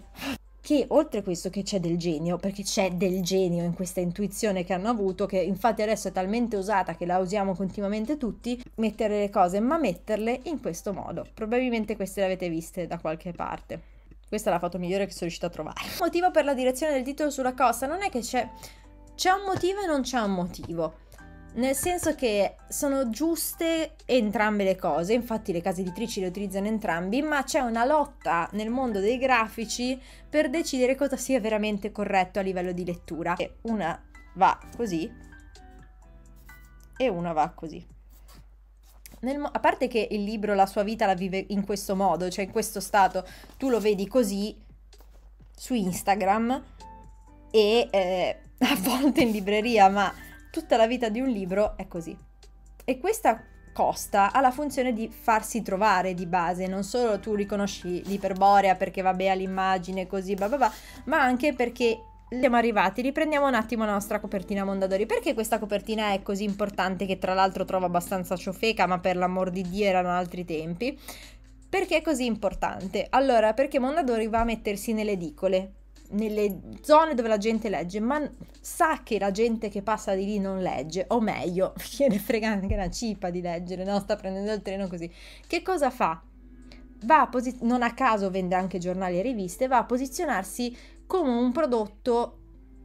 Che oltre a questo che c'è del genio, perché c'è del genio in questa intuizione che hanno avuto, che infatti adesso è talmente usata che la usiamo continuamente tutti, mettere le cose, ma metterle in questo modo. Probabilmente queste le avete viste da qualche parte. Questa è la foto migliore che sono riuscita a trovare. motivo per la direzione del titolo sulla costa non è che c'è... C'è un motivo e non c'è un motivo. Nel senso che sono giuste entrambe le cose, infatti le case editrici le utilizzano entrambi, ma c'è una lotta nel mondo dei grafici per decidere cosa sia veramente corretto a livello di lettura. E una va così e una va così nel, a parte che il libro la sua vita la vive in questo modo, cioè in questo stato, tu lo vedi così su Instagram e eh, <laughs> a volte in libreria, ma tutta la vita di un libro è così. E questa Costa ha la funzione di farsi trovare di base, non solo tu riconosci l'iperborea ah, perché va bene all'immagine così, bla bla bla, ma anche perché siamo arrivati, riprendiamo un attimo la nostra copertina Mondadori. Perché questa copertina è così importante che tra l'altro trovo abbastanza ciofeca, ma per l'amor di Dio erano altri tempi? Perché è così importante? Allora, perché Mondadori va a mettersi nelle edicole, nelle zone dove la gente legge, ma sa che la gente che passa di lì non legge, o meglio, gliene <laughs> frega anche una cipa di leggere, no? Sta prendendo il treno così. Che cosa fa? Va a posiz- non a caso vende anche giornali e riviste, va a posizionarsi come un prodotto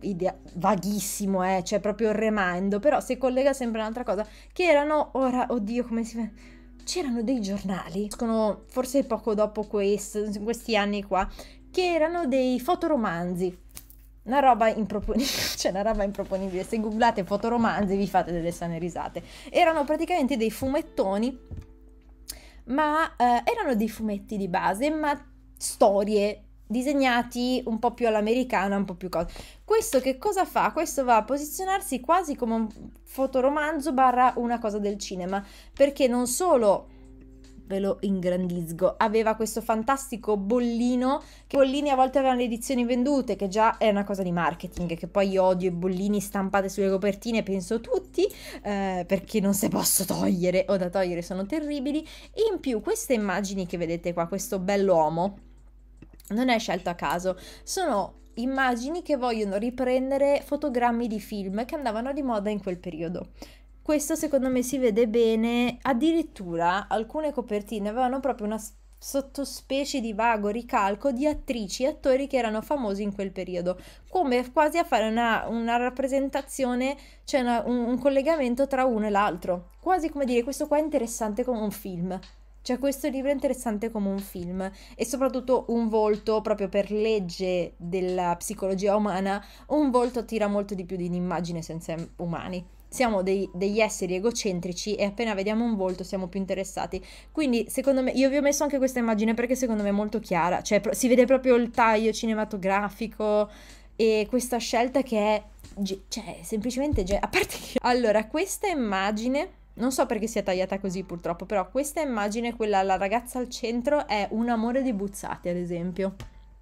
idea, vaghissimo, eh, cioè proprio il remando, però si collega sempre a un'altra cosa, che erano, ora, oddio, come si fa? C'erano dei giornali, forse poco dopo questo, questi anni qua, che erano dei fotoromanzi. Una roba improponibile, <laughs> cioè una roba improponibile. Se googlate fotoromanzi vi fate delle sane risate. Erano praticamente dei fumettoni, ma eh, erano dei fumetti di base, ma storie disegnati un po' più all'americana, un po' più cose. Questo che cosa fa? Questo va a posizionarsi quasi come un fotoromanzo barra una cosa del cinema, perché non solo ve lo ingrandisco. Aveva questo fantastico bollino, che i bollini a volte avevano le edizioni vendute, che già è una cosa di marketing, che poi io odio i bollini stampati sulle copertine, penso tutti, eh, perché non se posso togliere o da togliere sono terribili. In più queste immagini che vedete qua, questo bell'uomo, non è scelto a caso, sono immagini che vogliono riprendere fotogrammi di film che andavano di moda in quel periodo. Questo secondo me si vede bene, addirittura alcune copertine avevano proprio una sottospecie di vago ricalco di attrici e attori che erano famosi in quel periodo, come quasi a fare una, una rappresentazione, cioè una, un, un collegamento tra uno e l'altro, quasi come dire questo qua è interessante come un film. Cioè questo libro è interessante come un film e soprattutto un volto, proprio per legge della psicologia umana, un volto attira molto di più di un'immagine senza umani. Siamo dei, degli esseri egocentrici e appena vediamo un volto siamo più interessati. Quindi secondo me, io vi ho messo anche questa immagine perché secondo me è molto chiara, cioè si vede proprio il taglio cinematografico e questa scelta che è, cioè semplicemente, a parte che... Allora, questa immagine non so perché sia tagliata così purtroppo, però questa immagine, quella la ragazza al centro, è un amore di buzzati, ad esempio.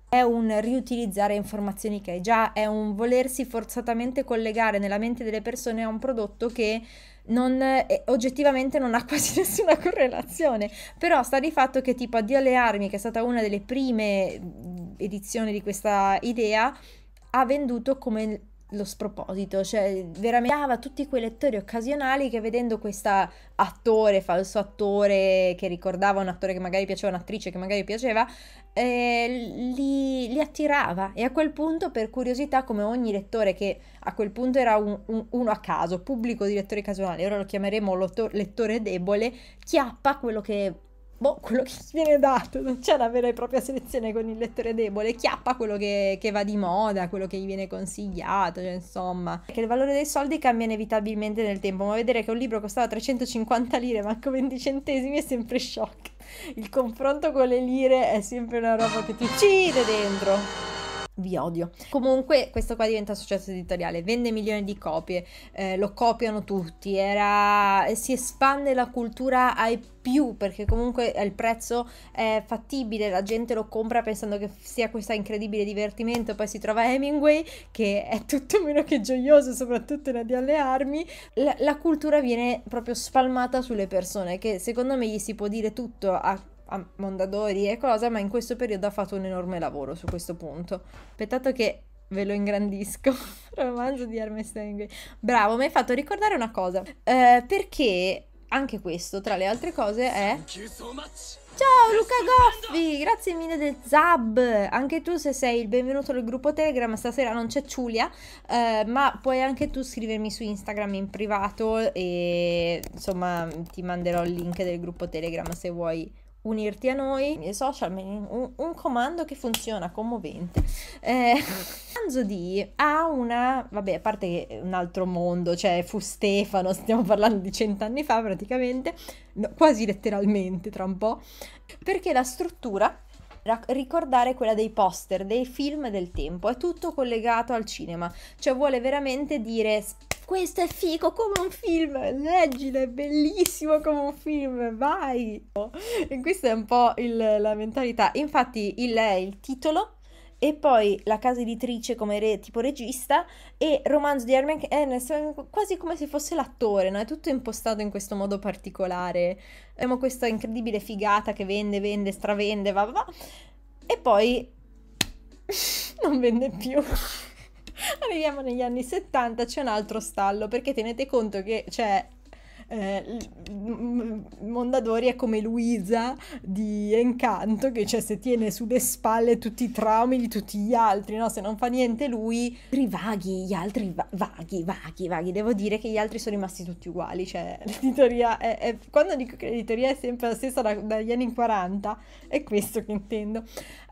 È un riutilizzare informazioni che hai già, è un volersi forzatamente collegare nella mente delle persone a un prodotto che non, eh, oggettivamente non ha <laughs> quasi nessuna correlazione, però sta di fatto che tipo Addio alle armi, che è stata una delle prime mm, edizioni di questa idea, ha venduto come lo sproposito, cioè veramente dava tutti quei lettori occasionali che vedendo questo attore, falso attore che ricordava un attore che magari piaceva, un'attrice che magari piaceva, eh, li, li, attirava e a quel punto per curiosità come ogni lettore che a quel punto era un, un, uno a caso, pubblico di lettori casuali, ora lo chiameremo lettore debole, chiappa quello che boh, quello che gli viene dato, non c'è una vera e propria selezione con il lettore debole, chiappa quello che, che va di moda, quello che gli viene consigliato, cioè, insomma. Che il valore dei soldi cambia inevitabilmente nel tempo, ma vedere che un libro costava 350 lire, manco 20 centesimi, è sempre shock. Il confronto con le lire è sempre una roba che ti uccide dentro vi odio. Comunque questo qua diventa successo editoriale, vende milioni di copie, eh, lo copiano tutti, era... si espande la cultura ai più perché comunque il prezzo è fattibile, la gente lo compra pensando che sia questo incredibile divertimento, poi si trova Hemingway che è tutto meno che gioioso, soprattutto in di alle armi, la, la cultura viene proprio spalmata sulle persone che secondo me gli si può dire tutto a a Mondadori e cosa, ma in questo periodo ha fatto un enorme lavoro su questo punto. Aspettate che ve lo ingrandisco. <laughs> Romanzo di Hermes Stengel. Bravo, mi hai fatto ricordare una cosa. Eh, perché anche questo, tra le altre cose, è... Ciao Luca Goffi, grazie mille del Zab, anche tu se sei il benvenuto del gruppo Telegram, stasera non c'è Giulia, eh, ma puoi anche tu scrivermi su Instagram in privato e insomma ti manderò il link del gruppo Telegram se vuoi unirti a noi, i social, un, un, comando che funziona, commovente. Eh, <laughs> Anzo ha una, vabbè, a parte un altro mondo, cioè fu Stefano, stiamo parlando di cent'anni fa praticamente, no, quasi letteralmente tra un po', perché la struttura ra- ricordare quella dei poster, dei film del tempo. È tutto collegato al cinema, cioè vuole veramente dire questo è figo come un film, leggilo, è bellissimo come un film, vai! E questa è un po' il, la mentalità. Infatti il, il titolo e poi la casa editrice come re, tipo regista e romanzo di Herman Ernest, quasi come se fosse l'attore, no? È tutto impostato in questo modo particolare. Abbiamo questa incredibile figata che vende, vende, stravende, va, va, va. E poi <laughs> non vende più. <laughs> Arriviamo negli anni 70, c'è un altro stallo, perché tenete conto che c'è cioè, eh, Mondadori è come Luisa di Encanto che cioè, si tiene sulle spalle tutti i traumi di tutti gli altri, no? se non fa niente lui, rivaghi gli altri va- vaghi, vaghi, vaghi, devo dire che gli altri sono rimasti tutti uguali, cioè l'editoria <laughs> è, è... quando dico che l'editoria è sempre la stessa da, dagli anni 40 è questo che intendo.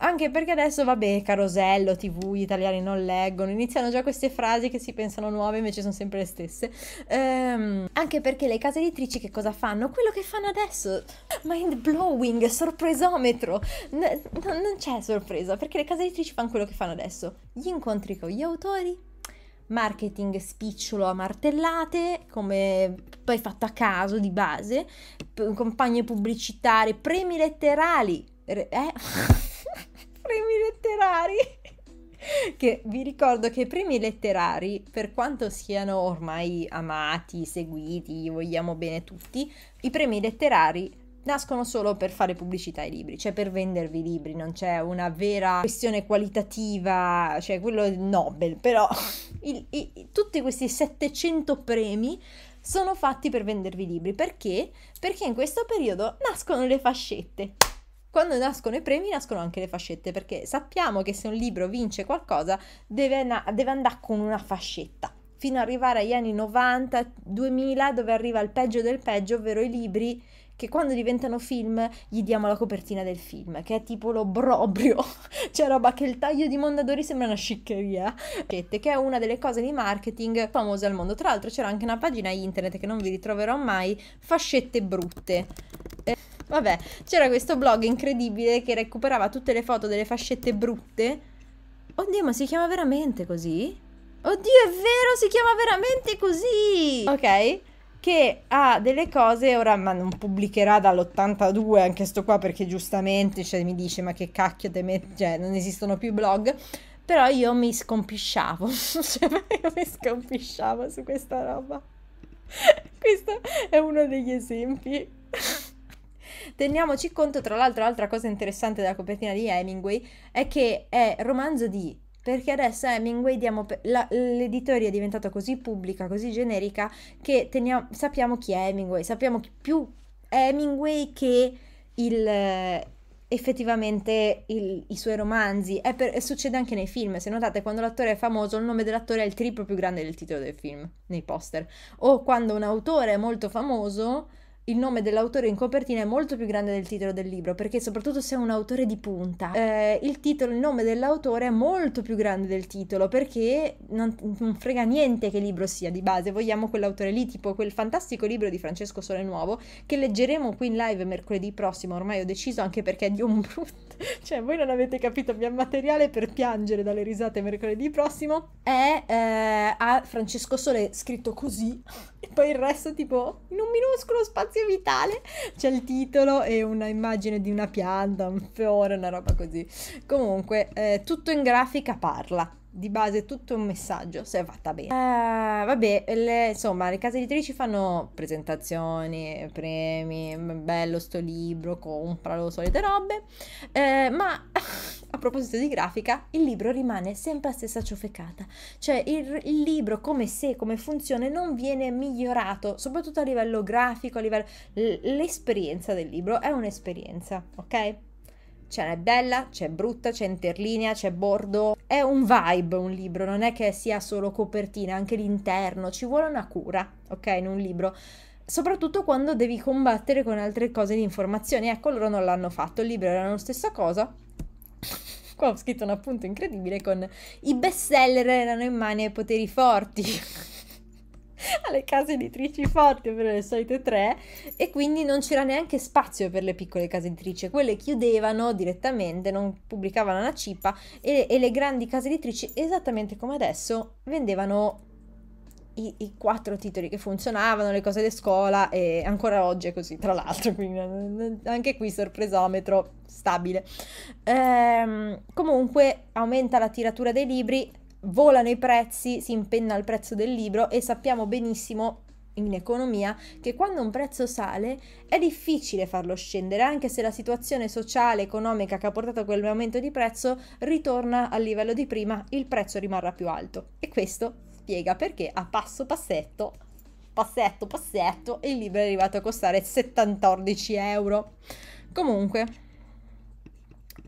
Anche perché adesso, vabbè, carosello, tv, gli italiani non leggono, iniziano già queste frasi che si pensano nuove, invece sono sempre le stesse. Ehm, anche perché le case editrici che cosa fanno? Quello che fanno adesso, mind blowing, sorpresometro. N- non c'è sorpresa, perché le case editrici fanno quello che fanno adesso. Gli incontri con gli autori, marketing spicciolo a martellate, come poi fatto a caso di base, p- campagne pubblicitarie, premi letterali. Re- eh? <laughs> premi letterari. <laughs> Che vi ricordo che i premi letterari, per quanto siano ormai amati, seguiti, vogliamo bene tutti, i premi letterari nascono solo per fare pubblicità ai libri, cioè per vendervi i libri, non c'è una vera questione qualitativa, cioè quello è Nobel, però <laughs> il, i, tutti questi 700 premi sono fatti per vendervi i libri, perché? Perché in questo periodo nascono le fascette. Quando nascono i premi nascono anche le fascette, perché sappiamo che se un libro vince qualcosa deve, na- deve andare con una fascetta fino ad arrivare agli anni 90-2000 dove arriva il peggio del peggio, ovvero i libri che quando diventano film gli diamo la copertina del film, che è tipo l'obbrobrio, <laughs> cioè roba che il taglio di Mondadori sembra una sciccheria, che è una delle cose di marketing famose al mondo. Tra l'altro c'era anche una pagina internet che non vi ritroverò mai, fascette brutte. Eh Vabbè, c'era questo blog incredibile che recuperava tutte le foto delle fascette brutte. Oddio, ma si chiama veramente così? Oddio, è vero, si chiama veramente così! Ok, che ha delle cose, ora ma non pubblicherà dall'82 anche sto qua perché giustamente cioè, mi dice ma che cacchio te metti, cioè non esistono più blog, però io mi scompisciavo, <laughs> cioè io mi scompisciavo su questa roba. <laughs> Questo è uno degli esempi. Teniamoci conto, tra l'altro, l'altra cosa interessante della copertina di Hemingway è che è romanzo di perché adesso Hemingway diamo pe- la, l'editoria è diventata così pubblica, così generica, che teniamo, sappiamo chi è Hemingway, sappiamo chi, più Hemingway che il, effettivamente il, i suoi romanzi. Per, succede anche nei film, se notate quando l'attore è famoso il nome dell'attore è il triplo più grande del titolo del film, nei poster. O quando un autore è molto famoso il nome dell'autore in copertina è molto più grande del titolo del libro, perché soprattutto se è un autore di punta, eh, il titolo, il nome dell'autore è molto più grande del titolo, perché non, non frega niente che libro sia di base, vogliamo quell'autore lì, tipo quel fantastico libro di Francesco Sole Nuovo, che leggeremo qui in live mercoledì prossimo, ormai ho deciso anche perché è di un <laughs> brutto <laughs> cioè voi non avete capito, abbiamo materiale per piangere dalle risate mercoledì prossimo, è eh, a Francesco Sole scritto così <laughs> e poi il resto tipo in un minuscolo spazio vitale c'è il titolo e una immagine di una pianta, un fiore, una roba così. Comunque, eh, tutto in grafica parla di base tutto un messaggio se è fatta bene. Eh, vabbè, le, insomma, le case editrici fanno presentazioni, premi, bello sto libro, compralo, solite robe, eh, ma <laughs> a proposito di grafica, il libro rimane sempre la stessa ciofecata, cioè il, il libro come se, come funziona, non viene migliorato, soprattutto a livello grafico, a livello... l'esperienza del libro è un'esperienza, ok? c'è cioè, n'è bella, c'è cioè, brutta, c'è cioè, interlinea, c'è bordo. È un vibe un libro, non è che sia solo copertina, anche l'interno. Ci vuole una cura, ok, in un libro soprattutto quando devi combattere con altre cose di informazioni. Ecco, loro non l'hanno fatto, il libro era la stessa cosa. Qua ho scritto un appunto incredibile con i bestseller erano in mani ai poteri forti. <laughs> alle case editrici forti, però le solite tre, e quindi non c'era neanche spazio per le piccole case editrici, quelle chiudevano direttamente, non pubblicavano una cippa, e, e le grandi case editrici, esattamente come adesso, vendevano i, i, quattro titoli che funzionavano, le cose di scuola e ancora oggi è così, tra l'altro, quindi anche qui sorpresometro stabile. Ehm, comunque aumenta la tiratura dei libri, volano i prezzi, si impenna il prezzo del libro e sappiamo benissimo in economia che quando un prezzo sale è difficile farlo scendere, anche se la situazione sociale, economica che ha portato a quell'aumento di prezzo ritorna al livello di prima, il prezzo rimarrà più alto. E questo spiega perché a passo passetto, passetto passetto, il libro è arrivato a costare 74 euro. Comunque,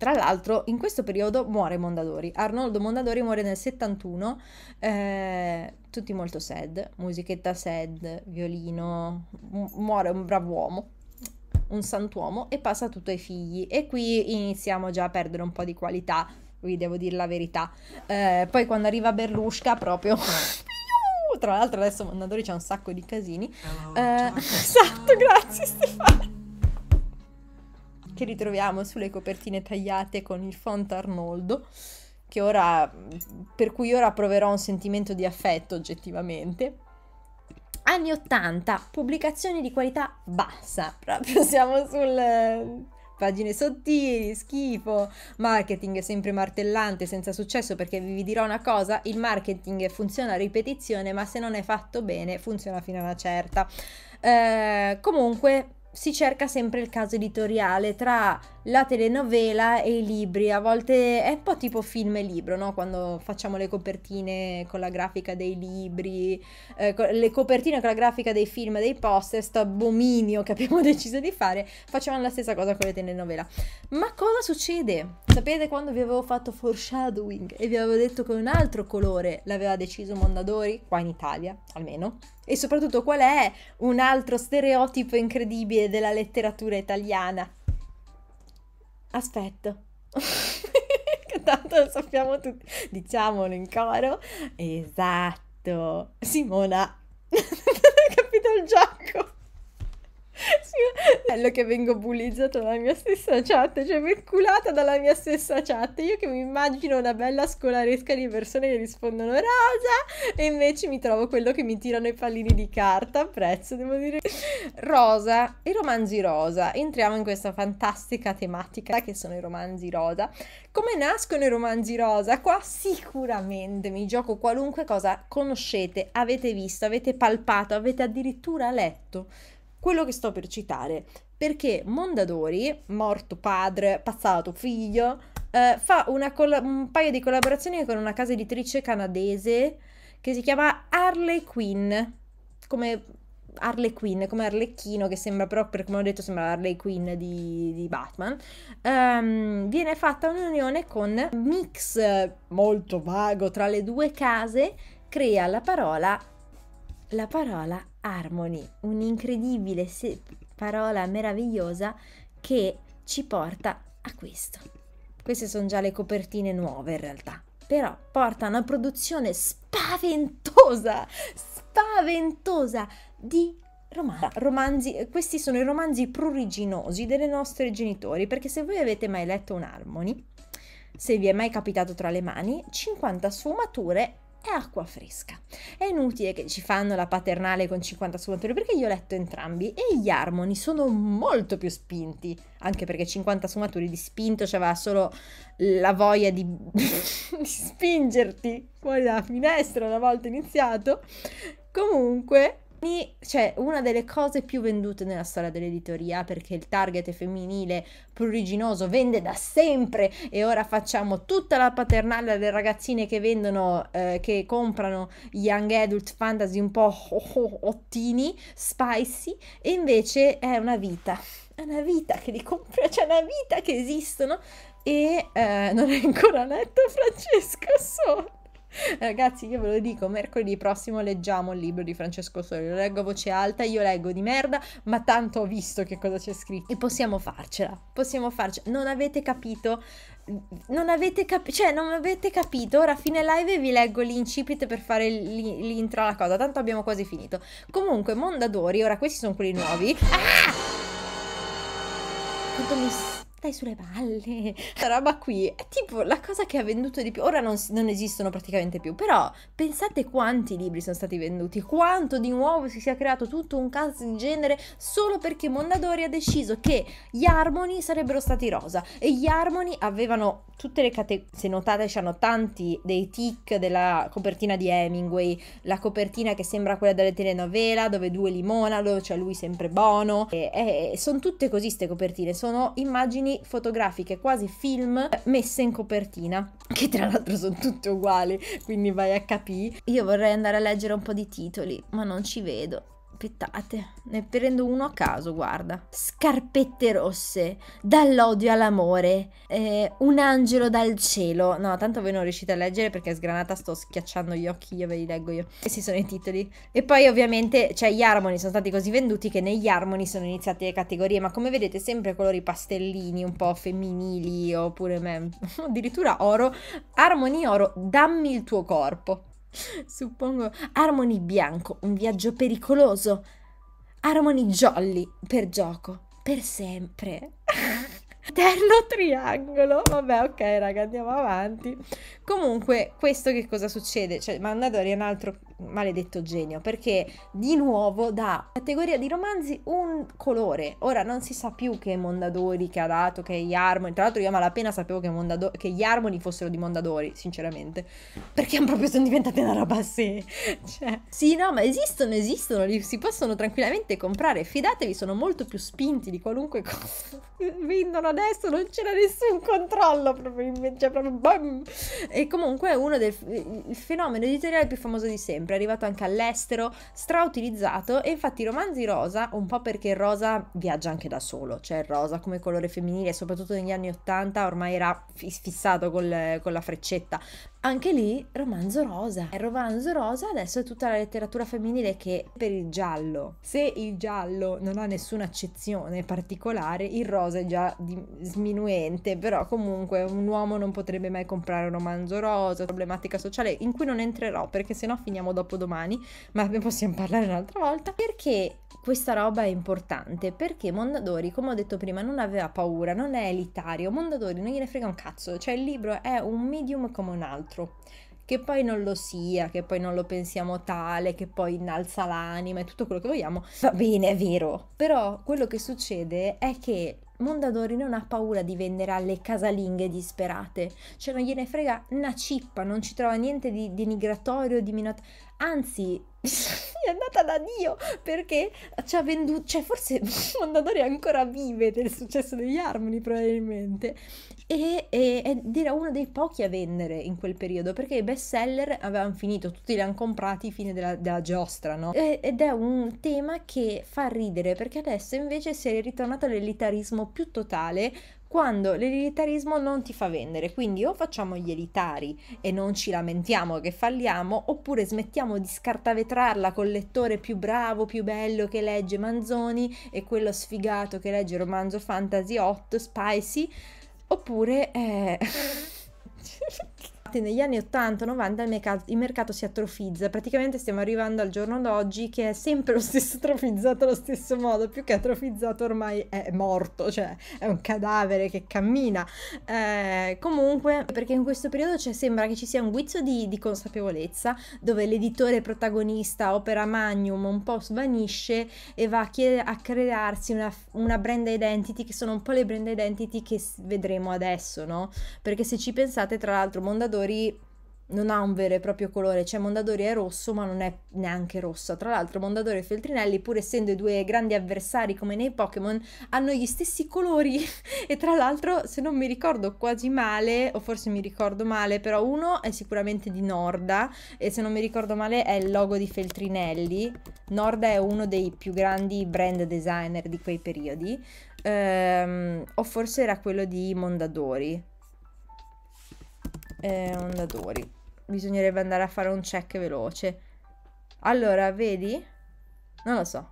tra l'altro, in questo periodo muore Mondadori. Arnoldo Mondadori muore nel 71, eh, tutti molto sad, musichetta sad, violino, muore un bravo uomo, un santuomo e passa tutto ai figli. E qui iniziamo già a perdere un po' di qualità, vi devo dire la verità. Eh, poi quando arriva Berlusca proprio... <laughs> Tra l'altro adesso Mondadori c'ha un sacco di casini. Hello, eh, eh <laughs> esatto, grazie Stefano che ritroviamo sulle copertine tagliate con il font Arnoldo, ora, per cui ora proverò un sentimento di affetto oggettivamente. Anni 80, pubblicazioni di qualità bassa, <laughs> proprio siamo sul pagine sottili, schifo, marketing sempre martellante, senza successo perché vi dirò una cosa, il marketing funziona a ripetizione ma se non è fatto bene funziona fino a una certa. Eh, comunque si cerca sempre il caso editoriale tra la telenovela e i libri, a volte è un po' tipo film e libro, no? Quando facciamo le copertine con la grafica dei libri, eh, le copertine con la grafica dei film, e dei poster, sto abominio che abbiamo <laughs> deciso di fare, facevano la stessa cosa con le telenovela. Ma cosa succede? Sapete quando vi avevo fatto foreshadowing e vi avevo detto che un altro colore l'aveva deciso Mondadori, qua in Italia almeno? E soprattutto qual è un altro stereotipo incredibile della letteratura italiana? Aspetto. <laughs> Tanto lo sappiamo tutti. Diciamolo in coro. Esatto. Simona. Non <laughs> ho capito il gioco. Sì, bello che vengo bullizzata dalla mia stessa chat, cioè vinculata dalla mia stessa chat. Io che mi immagino una bella scolaresca di persone che rispondono rosa e invece mi trovo quello che mi tirano i pallini di carta, prezzo devo dire. Rosa, i romanzi rosa. Entriamo in questa fantastica tematica che sono i romanzi rosa. Come nascono i romanzi rosa? Qua sicuramente mi gioco qualunque cosa conoscete, avete visto, avete palpato, avete addirittura letto quello che sto per citare, perché Mondadori, morto padre, passato figlio, eh, fa colla- un paio di collaborazioni con una casa editrice canadese che si chiama Harley Quinn, come Harley Quinn, come Arlecchino, che sembra però, per come ho detto, sembra Harley Quinn di, di Batman, um, viene fatta un'unione con mix molto vago tra le due case, crea la parola, la parola Harmony, un'incredibile se- parola meravigliosa che ci porta a questo. Queste sono già le copertine nuove in realtà, però porta a una produzione spaventosa, spaventosa di Romanzi. romanzi. Questi sono i romanzi pruriginosi delle nostre genitori, perché se voi avete mai letto un Harmony, se vi è mai capitato tra le mani, 50 sfumature e acqua fresca. È inutile che ci fanno la paternale con 50 sfumature perché io ho letto entrambi e gli armoni sono molto più spinti, anche perché 50 sfumature di spinto c'aveva cioè, solo la voglia di, <laughs> di spingerti fuori dalla finestra una volta iniziato. Comunque, cioè, una delle cose più vendute nella storia dell'editoria, perché il target è femminile pruriginoso vende da sempre e ora facciamo tutta la paternale alle ragazzine che vendono, eh, che comprano young adult fantasy un po' ottini, spicy, e invece è una vita, è una vita che li compra, c'è cioè una vita che esistono e eh, non è ancora letto Francesco Sola. Ragazzi, io ve lo dico, mercoledì prossimo leggiamo il libro di Francesco Soli. Lo leggo a voce alta, io leggo di merda, ma tanto ho visto che cosa c'è scritto. E possiamo farcela, possiamo farcela. Non avete capito? Non avete capito, cioè non avete capito, ora a fine live vi leggo l'incipit per fare l'intro alla cosa, tanto abbiamo quasi finito. Comunque, Mondadori, ora questi sono quelli nuovi. Ah! Quanto mi dai sulle palle, questa <laughs> roba qui è tipo la cosa che ha venduto di più. Ora non, non, esistono praticamente più, però pensate quanti libri sono stati venduti, quanto di nuovo si sia creato tutto un caso di genere solo perché Mondadori ha deciso che gli Harmony sarebbero stati rosa e gli Harmony avevano tutte le categorie, se notate c'hanno tanti dei tic della copertina di Hemingway, la copertina che sembra quella delle telenovela dove due limonano, c'è cioè lui sempre buono, e, e sono tutte così queste copertine, sono immagini produzioni fotografiche, quasi film, messe in copertina, <laughs> che tra l'altro sono tutte uguali, quindi vai a capire. Io vorrei andare a leggere un po' di titoli, ma non ci vedo aspettate, ne prendo uno a caso, guarda. Scarpette rosse, dall'odio all'amore, eh, un angelo dal cielo. No, tanto voi non riuscite a leggere perché sgranata sto schiacciando gli occhi, io ve li leggo io. Questi sono i titoli. E poi ovviamente, cioè gli Harmony sono stati così venduti che negli Harmony sono iniziate le categorie, ma come vedete sempre colori pastellini, un po' femminili, oppure me, <laughs> addirittura oro. Harmony oro, dammi il tuo corpo. Suppongo. Harmony bianco, un viaggio pericoloso. Harmony jolly, per gioco, per sempre. <laughs> Terno triangolo. Vabbè, ok, raga, andiamo avanti. Comunque, questo che cosa succede? Cioè, Mandadori è un altro maledetto genio, perché di nuovo dà categoria di romanzi un colore. Ora non si sa più che Mondadori che ha dato, che Yarmoni. Tra l'altro io a malapena sapevo che, Mondado- che Yarmoni fossero di Mondadori, sinceramente. Perché proprio sono diventate una roba sì. <laughs> Cioè, sì, no, ma esistono, esistono, li si possono tranquillamente comprare. Fidatevi, sono molto più spinti di qualunque cosa. <laughs> Vendono adesso, non c'era nessun controllo, probabilmente. Cioè, proprio... Bam! E comunque è uno del fenomeno editoriale più famoso di sempre, è arrivato anche all'estero, strautilizzato e infatti i romanzi rosa, un po' perché il rosa viaggia anche da solo, cioè il rosa come colore femminile, soprattutto negli anni 80 ormai era fissato col, con la freccetta, anche lì romanzo rosa. Il romanzo rosa adesso è tutta la letteratura femminile che per il giallo. Se il giallo non ha nessuna accezione particolare, il rosa è già di, sminuente, però comunque un uomo non potrebbe mai comprare un romanzo rosa, problematica sociale in cui non entrerò perché sennò finiamo dopo domani, ma ne possiamo parlare un'altra volta. Perché questa roba è importante? Perché Mondadori, come ho detto prima, non aveva paura, non è elitario. Mondadori non gliene frega un cazzo, cioè il libro è un medium come un altro altro. Che poi non lo sia, che poi non lo pensiamo tale, che poi innalza l'anima e tutto quello che vogliamo, va bene, è vero. Però quello che succede è che Mondadori non ha paura di vendere alle casalinghe disperate, cioè non gliene frega una cippa, non ci trova niente di denigratorio, di minatorio, anzi è andata da Dio perché ci ha venduto, cioè forse <laughs> Mondadori ancora vive del successo degli Harmony probabilmente e, e, ed era uno dei pochi a vendere in quel periodo perché i best seller avevano finito, tutti li hanno comprati fine della, della giostra, no? ed è un tema che fa ridere perché adesso invece si è ritornato all'elitarismo più totale quando l'elitarismo non ti fa vendere. Quindi o facciamo gli elitari e non ci lamentiamo che falliamo, oppure smettiamo di scartavetrarla col lettore più bravo, più bello che legge Manzoni e quello sfigato che legge romanzo fantasy hot, spicy, oppure... Eh... <laughs> <laughs> negli anni 80-90 il, mercato si atrofizza, praticamente stiamo arrivando al giorno d'oggi che è sempre lo stesso <laughs> atrofizzato allo stesso modo, più che atrofizzato ormai è morto, cioè è un cadavere che cammina. Eh, comunque, perché in questo periodo cioè, sembra che ci sia un guizzo di, di consapevolezza, dove l'editore protagonista opera magnum un po' svanisce e va a, a crearsi una, una brand identity che sono un po' le brand identity che vedremo adesso, no? Perché se ci pensate, tra l'altro, Mondadori Mondadori non ha un vero e proprio colore, cioè Mondadori è rosso ma non è neanche rosso. Tra l'altro Mondadori e Feltrinelli, pur essendo i due grandi avversari come nei Pokémon, hanno gli stessi colori <laughs> e tra l'altro se non mi ricordo quasi male, o forse mi ricordo male, però uno è sicuramente di Norda e se non mi ricordo male è il logo di Feltrinelli. Norda è uno dei più grandi brand designer di quei periodi, ehm, o forse era quello di Mondadori eh, ondatori. Bisognerebbe andare a fare un check veloce. Allora, vedi? Non lo so.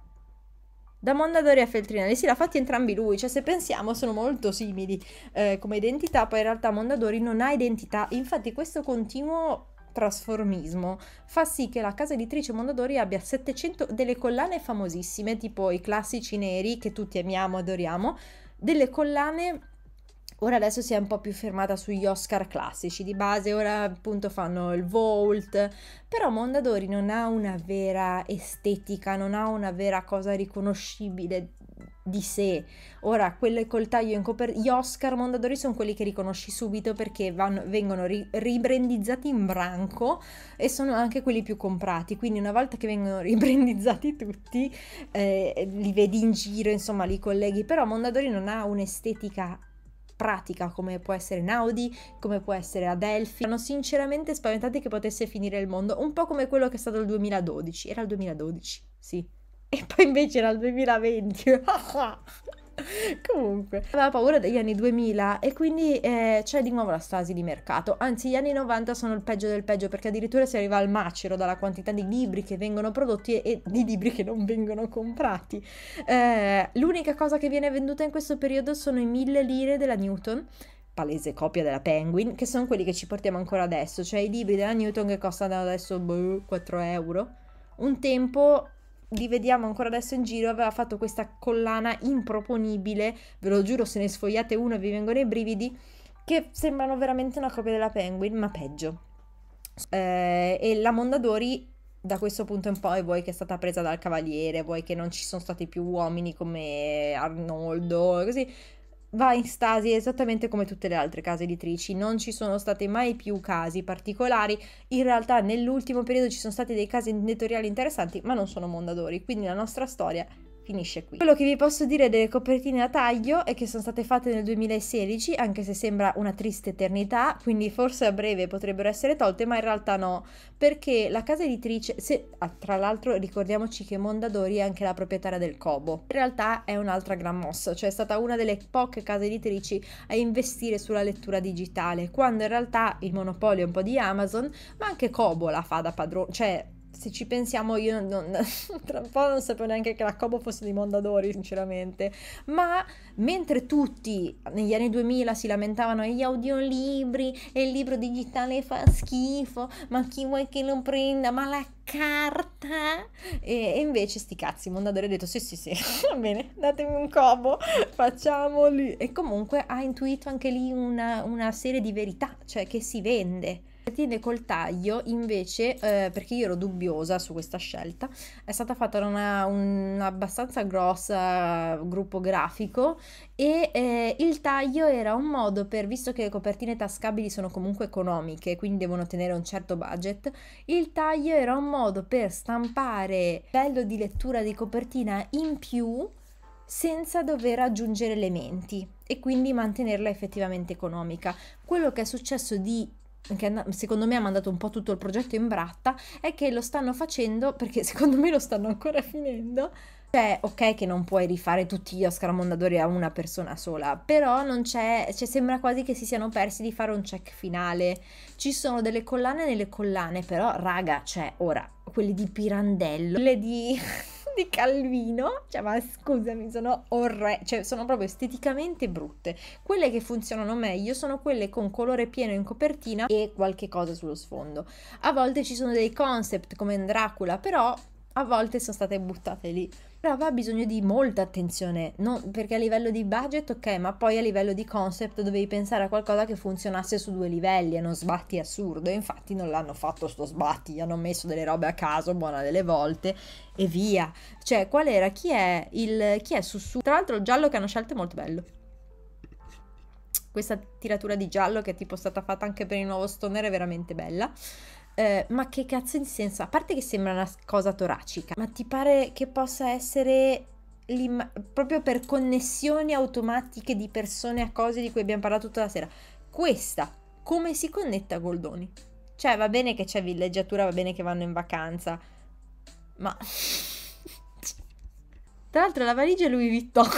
Da Mondadori a Feltrinelli, sì, l'ha fatti entrambi lui, cioè se pensiamo sono molto simili eh, come identità, poi in realtà Mondadori non ha identità, infatti questo continuo trasformismo fa sì che la casa editrice Mondadori abbia 700 delle collane famosissime, tipo i classici neri che tutti amiamo, adoriamo, delle collane Ora adesso si è un po' più fermata sugli Oscar classici di base, ora appunto fanno il Vault, però Mondadori non ha una vera estetica, non ha una vera cosa riconoscibile di sé. Ora, quelle col taglio in copertina, gli Oscar Mondadori sono quelli che riconosci subito perché vanno, vengono ri- ribrandizzati in branco e sono anche quelli più comprati. Quindi, una volta che vengono <laughs> ribrandizzati tutti, eh, li vedi in giro, insomma, li colleghi. Però Mondadori non ha un'estetica pratica come può essere Naudi, come può essere Adelphi. Erano sinceramente spaventati che potesse finire il mondo, un po' come quello che è stato il 2012. Era il 2012, sì. E poi invece era il 2020. <laughs> <laughs> Comunque, aveva paura degli anni 2000 e quindi eh, c'è di nuovo la stasi di mercato. Anzi, gli anni 90 sono il peggio del peggio perché addirittura si arriva al macero dalla quantità di libri che vengono prodotti e, e di libri che non vengono comprati. Eh, l'unica cosa che viene venduta in questo periodo sono i mille lire della Newton palese copia della Penguin, che sono quelli che ci portiamo ancora adesso, cioè i libri della Newton che costano adesso boh, 4 euro. Un tempo li vediamo ancora adesso in giro, aveva fatto questa collana improponibile, ve lo giuro se ne sfogliate uno vi vengono i brividi, che sembrano veramente una copia della Penguin, ma peggio. Eh, e la Mondadori da questo punto in poi vuoi che è stata presa dal cavaliere, vuoi che non ci sono stati più uomini come Arnoldo, così va in stasi esattamente come tutte le altre case editrici, non ci sono stati mai più casi particolari, in realtà nell'ultimo periodo ci sono stati dei casi editoriali interessanti, ma non sono Mondadori, quindi la nostra storia finisce qui. Quello che vi posso dire delle copertine a taglio è che sono state fatte nel 2016, anche se sembra una triste eternità, quindi forse a breve potrebbero essere tolte, ma in realtà no, perché la casa editrice, se, ah, tra l'altro ricordiamoci che Mondadori è anche la proprietaria del Cobo, in realtà è un'altra gran mossa, cioè è stata una delle poche case editrici a investire sulla lettura digitale, quando in realtà il monopolio è un po' di Amazon, ma anche Cobo la fa da padrone, cioè se ci pensiamo io non, <laughs> tra un po' non sapevo neanche che la Cobo fosse di Mondadori sinceramente ma mentre tutti negli anni 2000 si lamentavano gli audiolibri e il libro digitale fa schifo ma chi vuoi che lo prenda ma la carta e, e invece sti cazzi Mondadori ha detto sì sì sì <laughs> va bene datemi un Cobo facciamoli e comunque ha intuito anche lì una, una serie di verità cioè che si vende Partine col taglio invece, eh, perché io ero dubbiosa su questa scelta, è stata fatta da un abbastanza grosso eh, gruppo grafico e eh, il taglio era un modo per, visto che le copertine tascabili sono comunque economiche, quindi devono tenere un certo budget, il taglio era un modo per stampare bello di lettura di copertina in più senza dover aggiungere elementi e quindi mantenerla effettivamente economica. Quello che è successo di che secondo me ha mandato un po' tutto il progetto in bratta, è che lo stanno facendo perché <laughs> secondo me lo stanno ancora finendo. Cioè, ok che non puoi rifare tutti gli Oscar Mondadori a una persona sola, però non c'è, cioè, sembra quasi che si siano persi di fare un check finale. Ci sono delle collane nelle collane, però raga, cioè, ora, quelle di Pirandello, quelle di... <laughs> di Calvino, cioè ma scusami, sono orre, cioè sono proprio esteticamente brutte. Quelle che funzionano meglio sono quelle con colore pieno in copertina e qualche cosa sullo sfondo. A volte ci sono dei concept come in Dracula, però a volte sono state buttate lì però aveva bisogno di molta attenzione, non, perché a livello di budget ok, ma poi a livello di concept dovevi pensare a qualcosa che funzionasse su due livelli e non sbatti assurdo, infatti non l'hanno fatto sto sbatti, hanno messo delle robe a caso, buona delle volte, e via. Cioè, qual era? Chi è il... chi è Sussu? Tra l'altro il giallo che hanno scelto è molto bello. Questa tiratura di giallo che è tipo stata fatta anche per il nuovo stoner è veramente bella eh, ma che cazzo di senso? A parte che sembra una cosa toracica, ma ti pare che possa essere proprio per connessioni automatiche di persone a cose di cui abbiamo parlato tutta la sera? Questa, come si connette a Goldoni? Cioè, va bene che c'è villeggiatura, va bene che vanno in vacanza, ma... <laughs> Tra l'altro la valigia è Louis Vuitton.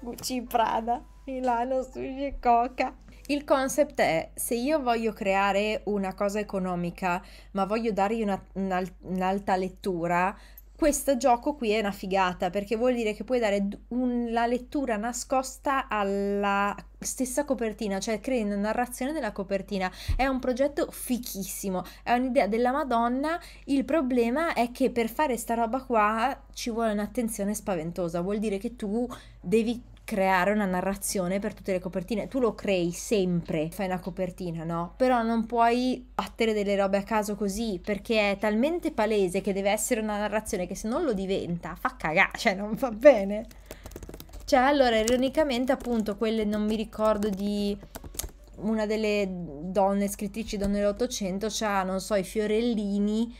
Gucci Prada, Milano, Sushi e Coca. Il concept è se io voglio creare una cosa economica ma voglio dargli una, una, un'alta lettura, questo gioco qui è una figata perché vuol dire che puoi dare un, la lettura nascosta alla stessa copertina, cioè crei una narrazione della copertina. È un progetto fichissimo, è un'idea della Madonna. Il problema è che per fare sta roba qua ci vuole un'attenzione spaventosa, vuol dire che tu devi creare una narrazione per tutte le copertine. Tu lo crei sempre, fai una copertina, no? Però non puoi battere delle robe a caso così perché è talmente palese che deve essere una narrazione che se non lo diventa fa cagare, cioè non va bene. Cioè, allora, ironicamente, appunto, quelle non mi ricordo di una delle donne scrittrici donne dell'Ottocento, c'ha, non so, i fiorellini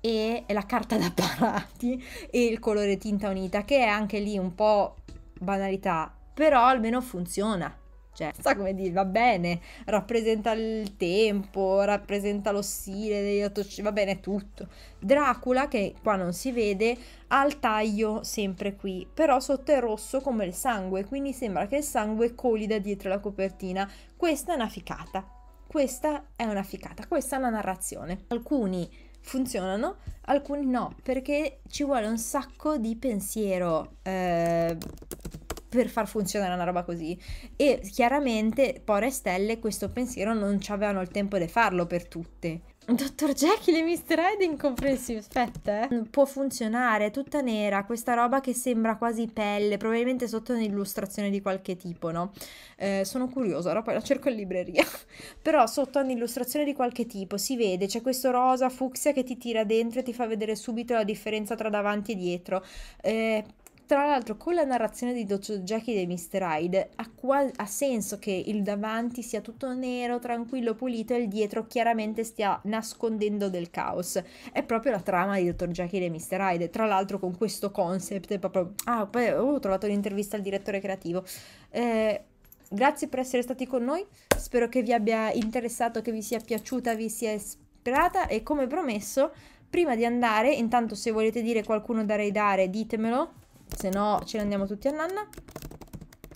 e la carta da <laughs> parati e il colore tinta unita, che è anche lì un po' banalità, però almeno funziona. Cioè, sa come dire, va bene, rappresenta il tempo, rappresenta lo stile degli Ottocento, va bene tutto. Dracula, che qua non si vede, ha il taglio sempre qui, però sotto è rosso come il sangue, quindi sembra che il sangue coli da dietro la copertina. Questa è una ficata, questa è una ficata, questa è una narrazione. Alcuni funzionano, alcuni no, perché ci vuole un sacco di pensiero eh, per far funzionare una roba così. E chiaramente Pore e Stelle questo pensiero non ci avevano il tempo di farlo per tutte. Dottor Jekyll e Mr. Hyde incomprensibile, aspetta eh. Può funzionare, è tutta nera, questa roba che sembra quasi pelle, probabilmente sotto un'illustrazione di qualche tipo, no? Eh, sono curiosa, ora poi la cerco in libreria. <laughs> Però sotto un'illustrazione di qualche tipo si vede, c'è questo rosa fucsia che ti tira dentro e ti fa vedere subito la differenza tra davanti e dietro. Eh, tra l'altro con la narrazione di Dr. Jackie dei Mr. Hyde ha, qual- ha senso che il davanti sia tutto nero, tranquillo, pulito e il dietro chiaramente stia nascondendo del caos. È proprio la trama di Dr. Jackie dei Mr. Hyde, tra l'altro con questo concept proprio... Ah, poi ho trovato l'intervista al direttore creativo. Eh, grazie per essere stati con noi, spero che vi abbia interessato, che vi sia piaciuta, vi sia ispirata e come promesso, prima di andare, intanto se volete dire qualcuno da dare, ditemelo se no ce ne andiamo tutti a nanna.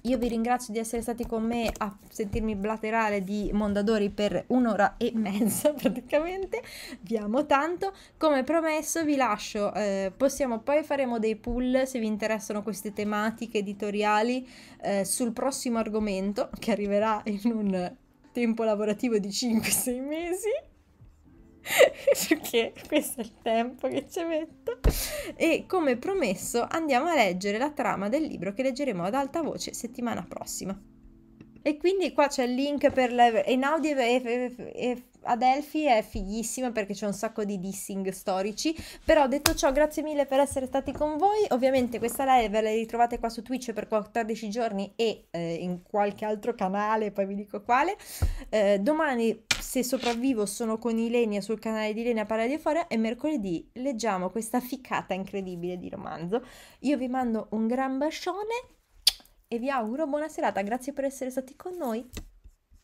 Io vi ringrazio di essere stati con me a sentirmi blaterare di Mondadori per un'ora e mezza <laughs> praticamente. Vi amo tanto. Come promesso vi lascio, eh, possiamo poi faremo dei pull se vi interessano queste tematiche editoriali eh, sul prossimo argomento che arriverà in un tempo lavorativo di 5-6 mesi perché <laughs> questo è il tempo che ci metto. E come promesso andiamo a leggere la trama del libro che leggeremo ad alta voce settimana prossima. E quindi qua c'è il link per la... Einaudi e, e, e Adelphi è fighissima perché c'è un sacco di dissing storici. Però detto ciò, grazie mille per essere stati con voi. Ovviamente questa live ve la ritrovate qua su Twitch per 14 giorni e eh, in qualche altro canale, poi vi dico quale. Eh, domani, se sopravvivo, sono con Ilenia sul canale di Ilenia Parla di Fuori e mercoledì leggiamo questa ficcata incredibile di romanzo. Io vi mando un gran bacione e vi auguro buona serata, grazie per essere stati con noi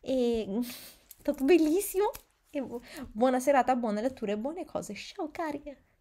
e <laughs> è stato bellissimo. E buona serata, buone letture, e buone cose. Ciao cariche!